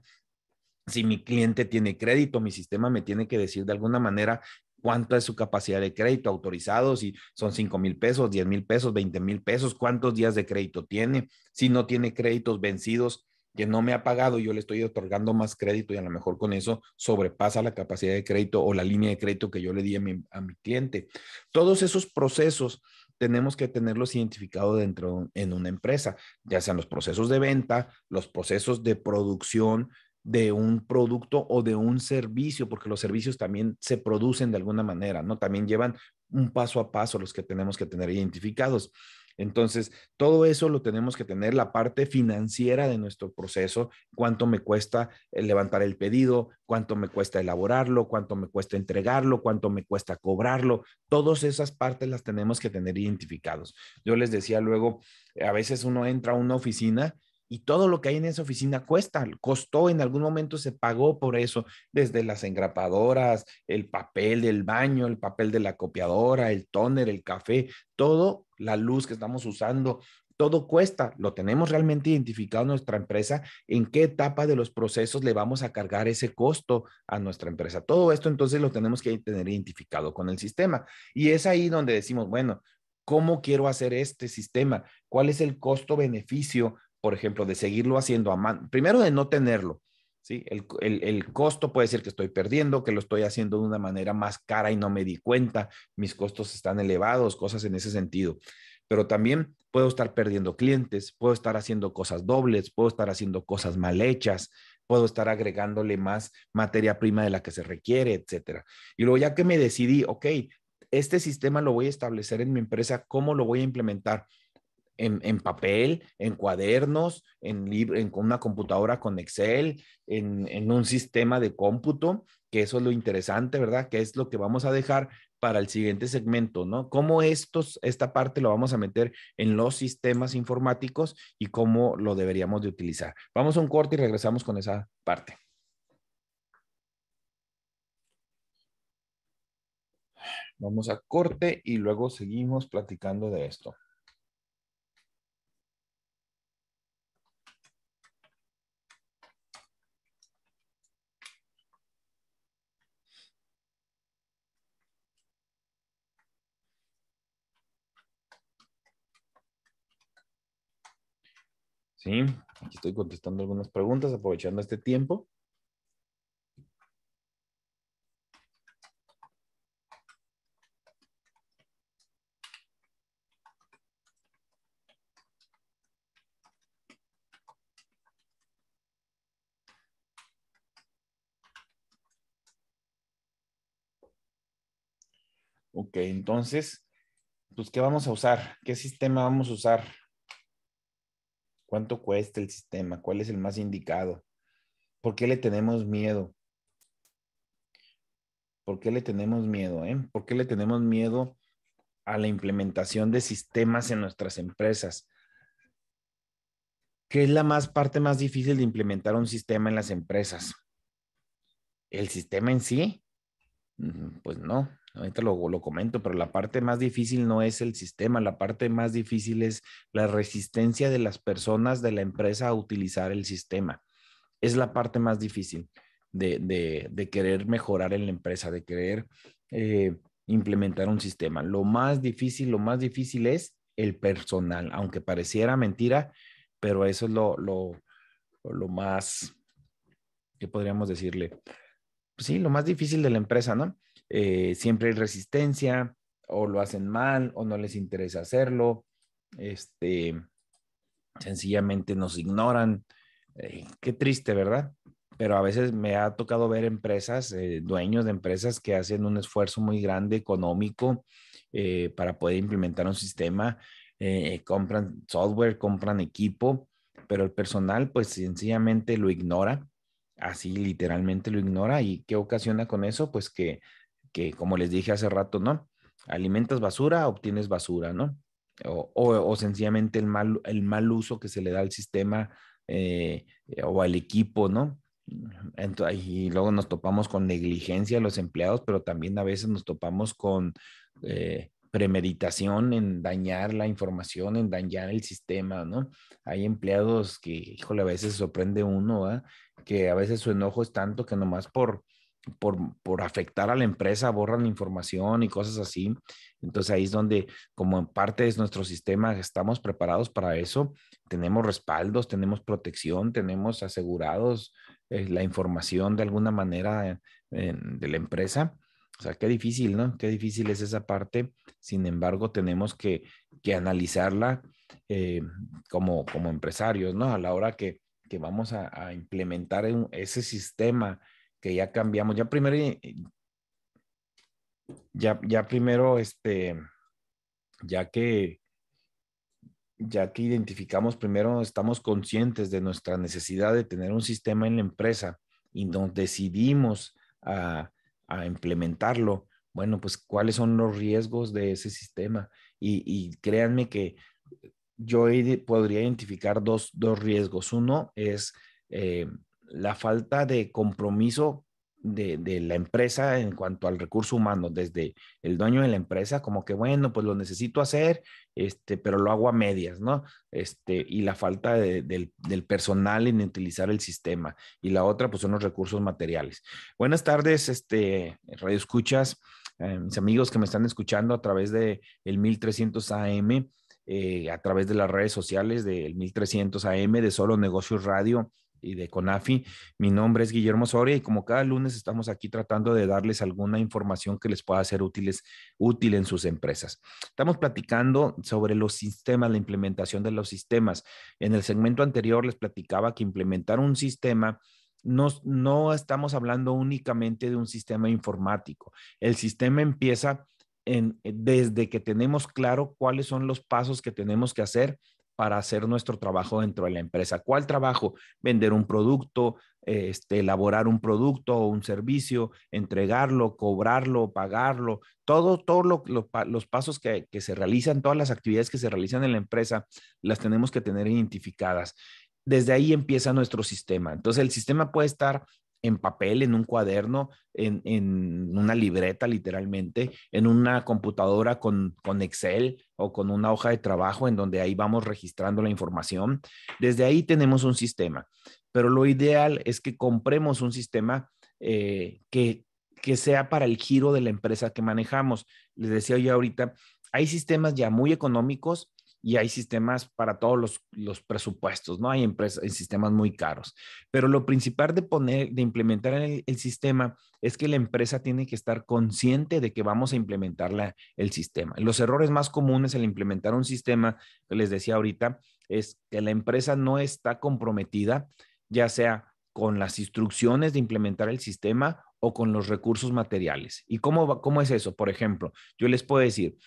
A: si mi cliente tiene crédito, mi sistema me tiene que decir de alguna manera cuánta es su capacidad de crédito autorizado, si son 5 mil pesos, 10 mil pesos, 20 mil pesos, cuántos días de crédito tiene, si no tiene créditos vencidos que no me ha pagado, yo le estoy otorgando más crédito y a lo mejor con eso sobrepasa la capacidad de crédito o la línea de crédito que yo le di a mi, a mi cliente. Todos esos procesos tenemos que tenerlos identificados dentro en una empresa, ya sean los procesos de venta, los procesos de producción, de un producto o de un servicio, porque los servicios también se producen de alguna manera, ¿no? También llevan un paso a paso los que tenemos que tener identificados. Entonces, todo eso lo tenemos que tener, la parte financiera de nuestro proceso, cuánto me cuesta eh, levantar el pedido, cuánto me cuesta elaborarlo, cuánto me cuesta entregarlo, cuánto me cuesta cobrarlo. Todas esas partes las tenemos que tener identificados. Yo les decía luego, a veces uno entra a una oficina y todo lo que hay en esa oficina cuesta, costó, en algún momento se pagó por eso, desde las engrapadoras, el papel del baño, el papel de la copiadora, el tóner, el café, todo, la luz que estamos usando, todo cuesta. Lo tenemos realmente identificado en nuestra empresa, en qué etapa de los procesos le vamos a cargar ese costo a nuestra empresa. Todo esto entonces lo tenemos que tener identificado con el sistema. Y es ahí donde decimos, bueno, ¿cómo quiero hacer este sistema? ¿Cuál es el costo-beneficio por ejemplo, de seguirlo haciendo a mano, primero de no tenerlo, ¿sí? El, el, el, costo puede ser que estoy perdiendo, que lo estoy haciendo de una manera más cara y no me di cuenta, mis costos están elevados, cosas en ese sentido. Pero también puedo estar perdiendo clientes, puedo estar haciendo cosas dobles, puedo estar haciendo cosas mal hechas, puedo estar agregándole más materia prima de la que se requiere, etcétera. Y luego ya que me decidí, ok, este sistema lo voy a establecer en mi empresa, ¿cómo lo voy a implementar? en, papel, en cuadernos, en, una computadora con Excel, en, en un sistema de cómputo, que eso es lo interesante, ¿verdad? Que es lo que vamos a dejar para el siguiente segmento, ¿no? Cómo estos, esta parte lo vamos a meter en los sistemas informáticos y cómo lo deberíamos de utilizar. Vamos a un corte y regresamos con esa parte. Vamos a corte y luego seguimos platicando de esto. ¿sí? Aquí estoy contestando algunas preguntas, aprovechando este tiempo. Ok, entonces, pues, ¿qué vamos a usar? ¿Qué sistema vamos a usar? ¿Cuánto cuesta el sistema? ¿Cuál es el más indicado? ¿Por qué le tenemos miedo? ¿Por qué le tenemos miedo? Eh? ¿Por qué le tenemos miedo a la implementación de sistemas en nuestras empresas? ¿Qué es la más parte más difícil de implementar un sistema en las empresas? ¿El sistema en sí? Mm, pues no ahorita lo, lo, comento, pero la parte más difícil no es el sistema, la parte más difícil es la resistencia de las personas de la empresa a utilizar el sistema. Es la parte más difícil de, de, de querer mejorar en la empresa, de querer eh, implementar un sistema. Lo más difícil, lo más difícil es el personal, aunque pareciera mentira, pero eso es lo, lo, lo más, ¿qué podríamos decirle? Pues sí, lo más difícil de la empresa, ¿no? Eh, siempre hay resistencia o lo hacen mal o no les interesa hacerlo, este, sencillamente nos ignoran. Eh, qué triste, ¿verdad? Pero a veces me ha tocado ver empresas, eh, dueños de empresas que hacen un esfuerzo muy grande económico para poder implementar un sistema, compran software, compran equipo, pero el personal pues sencillamente lo ignora, así literalmente lo ignora. ¿Y qué ocasiona con eso? Pues que que como les dije hace rato, ¿no? Alimentas basura, obtienes basura, ¿no? O, sencillamente el mal, el mal uso que se le da al sistema eh, eh, o al equipo, ¿no? y luego nos topamos con negligencia los empleados, pero también a veces nos topamos con eh, premeditación en dañar la información, en dañar el sistema, ¿no? Hay empleados que, híjole, a veces sorprende uno, ¿ah? que a veces su enojo es tanto que nomás por por, por, afectar a la empresa, borran información y cosas así. Entonces ahí es donde, como en parte de nuestro sistema, estamos preparados para eso. Tenemos respaldos, tenemos protección, tenemos asegurados eh, la información de alguna manera de la empresa. O sea, qué difícil, ¿no? Qué difícil es esa parte. Sin embargo, tenemos que, que analizarla eh, como, como empresarios, ¿no? A la hora que, que vamos a, implementar ese sistema que ya cambiamos, ya primero, ya, ya primero, este, ya que, ya que identificamos primero, estamos conscientes de nuestra necesidad de tener un sistema en la empresa y nos decidimos a, implementarlo, bueno, pues cuáles son los riesgos de ese sistema. Y, créanme que yo podría identificar dos, dos riesgos. Uno es eh, la falta de compromiso de, la empresa en cuanto al recurso humano, desde el dueño de la empresa, como que bueno, pues lo necesito hacer, este, pero lo hago a medias, ¿no? Este, y la falta del, personal en utilizar el sistema. Y la otra, pues son los recursos materiales. Buenas tardes, este, Radio Escuchas, eh, mis amigos que me están escuchando a través de el 1300 AM. Eh, a través de las redes sociales del 1300 AM de Solo Negocios Radio y de CONAFI. Mi nombre es Guillermo Soria y como cada lunes estamos aquí tratando de darles alguna información que les pueda ser útiles, útil en sus empresas. Estamos platicando sobre los sistemas, la implementación de los sistemas. En el segmento anterior les platicaba que implementar un sistema no, no estamos hablando únicamente de un sistema informático. El sistema empieza en, desde que tenemos claro cuáles son los pasos que tenemos que hacer para hacer nuestro trabajo dentro de la empresa. ¿Cuál trabajo? Vender un producto, este, elaborar un producto o un servicio, entregarlo, cobrarlo, pagarlo, todo, todos los pasos que, que, se realizan, todas las actividades que se realizan en la empresa, las tenemos que tener identificadas. Desde ahí empieza nuestro sistema. Entonces, el sistema puede estar en papel, en un cuaderno, en, una libreta literalmente, en una computadora con, Excel o con una hoja de trabajo en donde ahí vamos registrando la información. Desde ahí tenemos un sistema, pero lo ideal es que compremos un sistema eh, que, que sea para el giro de la empresa que manejamos. Les decía yo ahorita, hay sistemas ya muy económicos y hay sistemas para todos los, presupuestos, ¿no? Hay empresas, sistemas muy caros. Pero lo principal de poner, de implementar el, sistema es que la empresa tiene que estar consciente de que vamos a implementar el sistema. Los errores más comunes al implementar un sistema, que les decía ahorita, es que la empresa no está comprometida, ya sea con las instrucciones de implementar el sistema o con los recursos materiales. ¿Y cómo, cómo es eso? Por ejemplo, yo les puedo decir,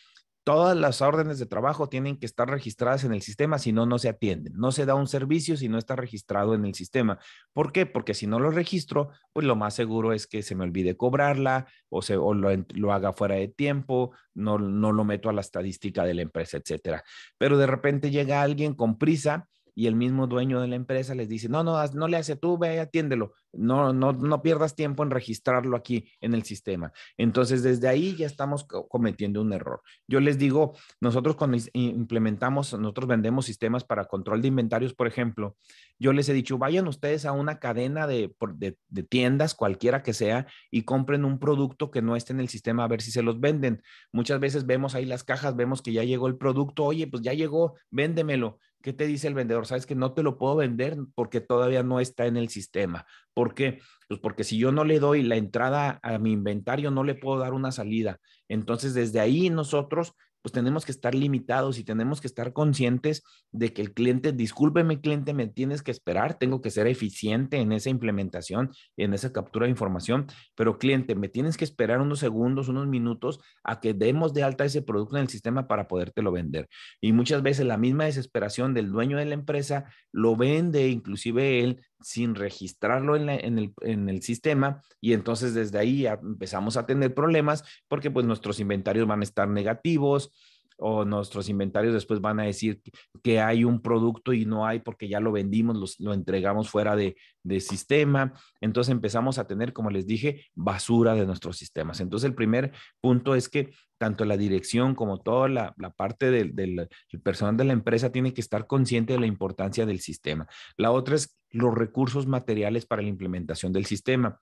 A: Todas las órdenes de trabajo tienen que estar registradas en el sistema, si no, no se atienden. No se da un servicio si no está registrado en el sistema. ¿Por qué? Porque si no lo registro, pues lo más seguro es que se me olvide cobrarla o, se, lo, haga fuera de tiempo, no, no lo meto a la estadística de la empresa, etcétera. Pero de repente llega alguien con prisa y el mismo dueño de la empresa les dice, no, no, no le hace tú, ve, atiéndelo, no, no, no pierdas tiempo en registrarlo aquí en el sistema. Entonces, desde ahí ya estamos cometiendo un error. Yo les digo, nosotros cuando implementamos, nosotros vendemos sistemas para control de inventarios, por ejemplo, yo les he dicho, vayan ustedes a una cadena de, de tiendas, cualquiera que sea, y compren un producto que no esté en el sistema a ver si se los venden. Muchas veces vemos ahí las cajas, vemos que ya llegó el producto, oye, pues ya llegó, véndemelo ¿Qué te dice el vendedor? Sabes que no te lo puedo vender porque todavía no está en el sistema. ¿Por qué? Pues porque si yo no le doy la entrada a mi inventario, no le puedo dar una salida. Entonces, desde ahí nosotros pues tenemos que estar limitados y tenemos que estar conscientes de que el cliente, discúlpeme cliente, me tienes que esperar, tengo que ser eficiente en esa implementación, en esa captura de información, pero cliente, me tienes que esperar unos segundos, unos minutos a que demos de alta ese producto en el sistema para podértelo vender. Y muchas veces la misma desesperación del dueño de la empresa lo vende, inclusive él sin registrarlo en, el, sistema y entonces desde ahí empezamos a tener problemas porque pues nuestros inventarios van a estar negativos o nuestros inventarios después van a decir que, hay un producto y no hay porque ya lo vendimos, lo entregamos fuera de, sistema. Entonces empezamos a tener, como les dije, basura de nuestros sistemas. Entonces el primer punto es que tanto la dirección como toda la, parte del, del, personal de la empresa tiene que estar consciente de la importancia del sistema. La otra es los recursos materiales para la implementación del sistema.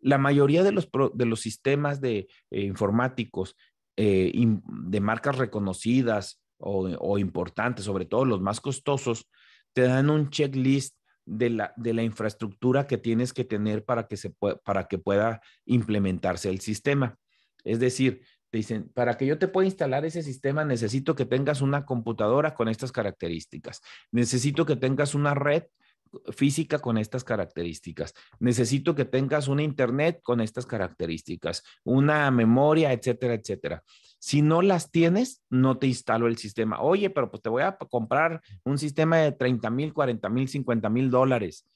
A: La mayoría de los, de los sistemas de, eh, informáticos eh, de marcas reconocidas o, importantes, sobre todo los más costosos, te dan un checklist de la, de la infraestructura que tienes que tener para que, se para que pueda implementarse el sistema. Es decir, te dicen, para que yo te pueda instalar ese sistema, necesito que tengas una computadora con estas características, necesito que tengas una red física con estas características. Necesito que tengas una internet con estas características, una memoria, etcétera, etcétera. Si no las tienes, no te instalo el sistema. Oye, pero pues te voy a comprar un sistema de 30 mil, 40 mil, 50 mil dólares.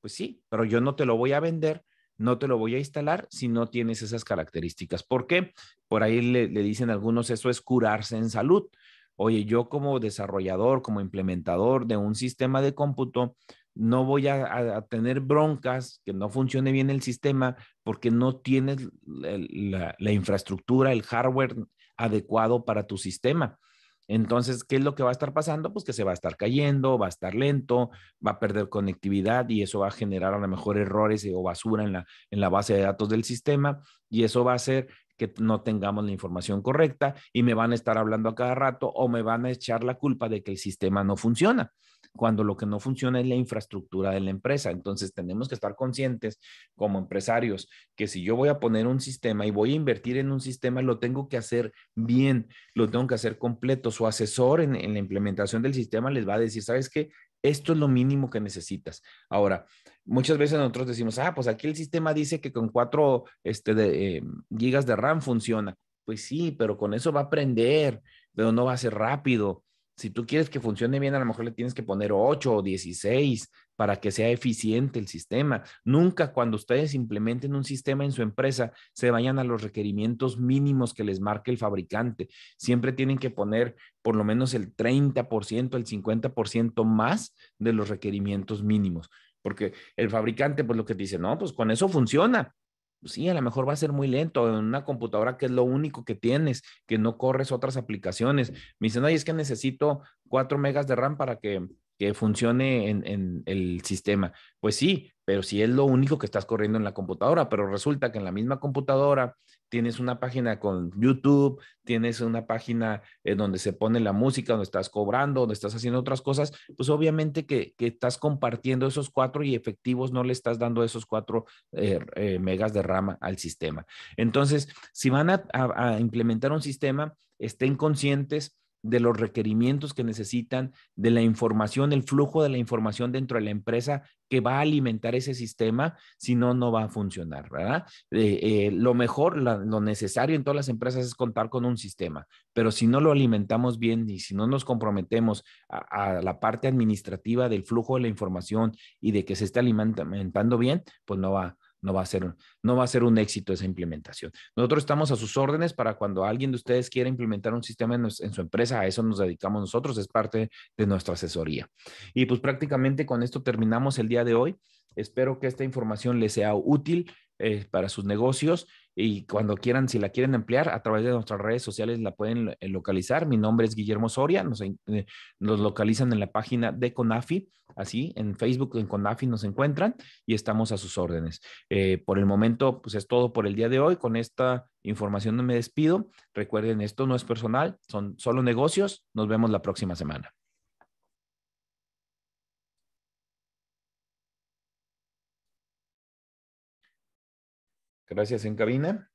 A: Pues sí, pero yo no te lo voy a vender, no te lo voy a instalar si no tienes esas características. ¿Por qué? Por ahí le, le dicen algunos, eso es curarse en salud. Oye, yo como desarrollador, como implementador de un sistema de cómputo, no voy a, tener broncas, que no funcione bien el sistema porque no tienes la, infraestructura, el hardware adecuado para tu sistema. Entonces, ¿qué es lo que va a estar pasando? Pues que se va a estar cayendo, va a estar lento, va a perder conectividad y eso va a generar a lo mejor errores o basura en la, en la base de datos del sistema y eso va a hacer que no tengamos la información correcta y me van a estar hablando a cada rato o me van a echar la culpa de que el sistema no funciona cuando lo que no funciona es la infraestructura de la empresa. Entonces tenemos que estar conscientes como empresarios que si yo voy a poner un sistema y voy a invertir en un sistema, lo tengo que hacer bien, lo tengo que hacer completo. Su asesor en, la implementación del sistema les va a decir, ¿sabes qué? Esto es lo mínimo que necesitas. Ahora, muchas veces nosotros decimos, ah, pues aquí el sistema dice que con cuatro este, eh, gigas de RAM funciona. Pues sí, pero con eso va a aprender, pero no va a ser rápido si tú quieres que funcione bien, a lo mejor le tienes que poner 8 o 16 para que sea eficiente el sistema. Nunca cuando ustedes implementen un sistema en su empresa se vayan a los requerimientos mínimos que les marque el fabricante. Siempre tienen que poner por lo menos el 30%, el 50% más de los requerimientos mínimos. Porque el fabricante, pues lo que dice, no, pues con eso funciona, pues sí, a lo mejor va a ser muy lento en una computadora que es lo único que tienes, que no corres otras aplicaciones. Me dicen, ay, es que necesito 4 megas de RAM para que, que funcione en, el sistema. Pues sí, pero si sí es lo único que estás corriendo en la computadora, pero resulta que en la misma computadora tienes una página con YouTube, tienes una página donde se pone la música, donde estás cobrando, donde estás haciendo otras cosas, pues obviamente que, estás compartiendo esos cuatro y efectivos no le estás dando esos cuatro eh, eh, megas de rama al sistema. Entonces, si van a implementar un sistema, estén conscientes de los requerimientos que necesitan, de la información, el flujo de la información dentro de la empresa que va a alimentar ese sistema, si no, no va a funcionar, ¿verdad? Eh, eh, lo mejor, lo necesario en todas las empresas es contar con un sistema, pero si no lo alimentamos bien y si no nos comprometemos a, la parte administrativa del flujo de la información y de que se esté alimentando bien, pues no va, no va a ser, no va a ser un éxito esa implementación. Nosotros estamos a sus órdenes para cuando alguien de ustedes quiera implementar un sistema en, su empresa, a eso nos dedicamos nosotros, es parte de nuestra asesoría. Y pues prácticamente con esto terminamos el día de hoy. Espero que esta información les sea útil eh, para sus negocios y cuando quieran, si la quieren emplear, a través de nuestras redes sociales la pueden eh, localizar. Mi nombre es Guillermo Soria, eh, nos, localizan en la página de Conafi, así en Facebook, en Conafi nos encuentran y estamos a sus órdenes. Eh, por el momento, pues es todo por el día de hoy. Con esta información me despido. Recuerden, esto no es personal, son solo negocios. Nos vemos la próxima semana. Gracias en cabina.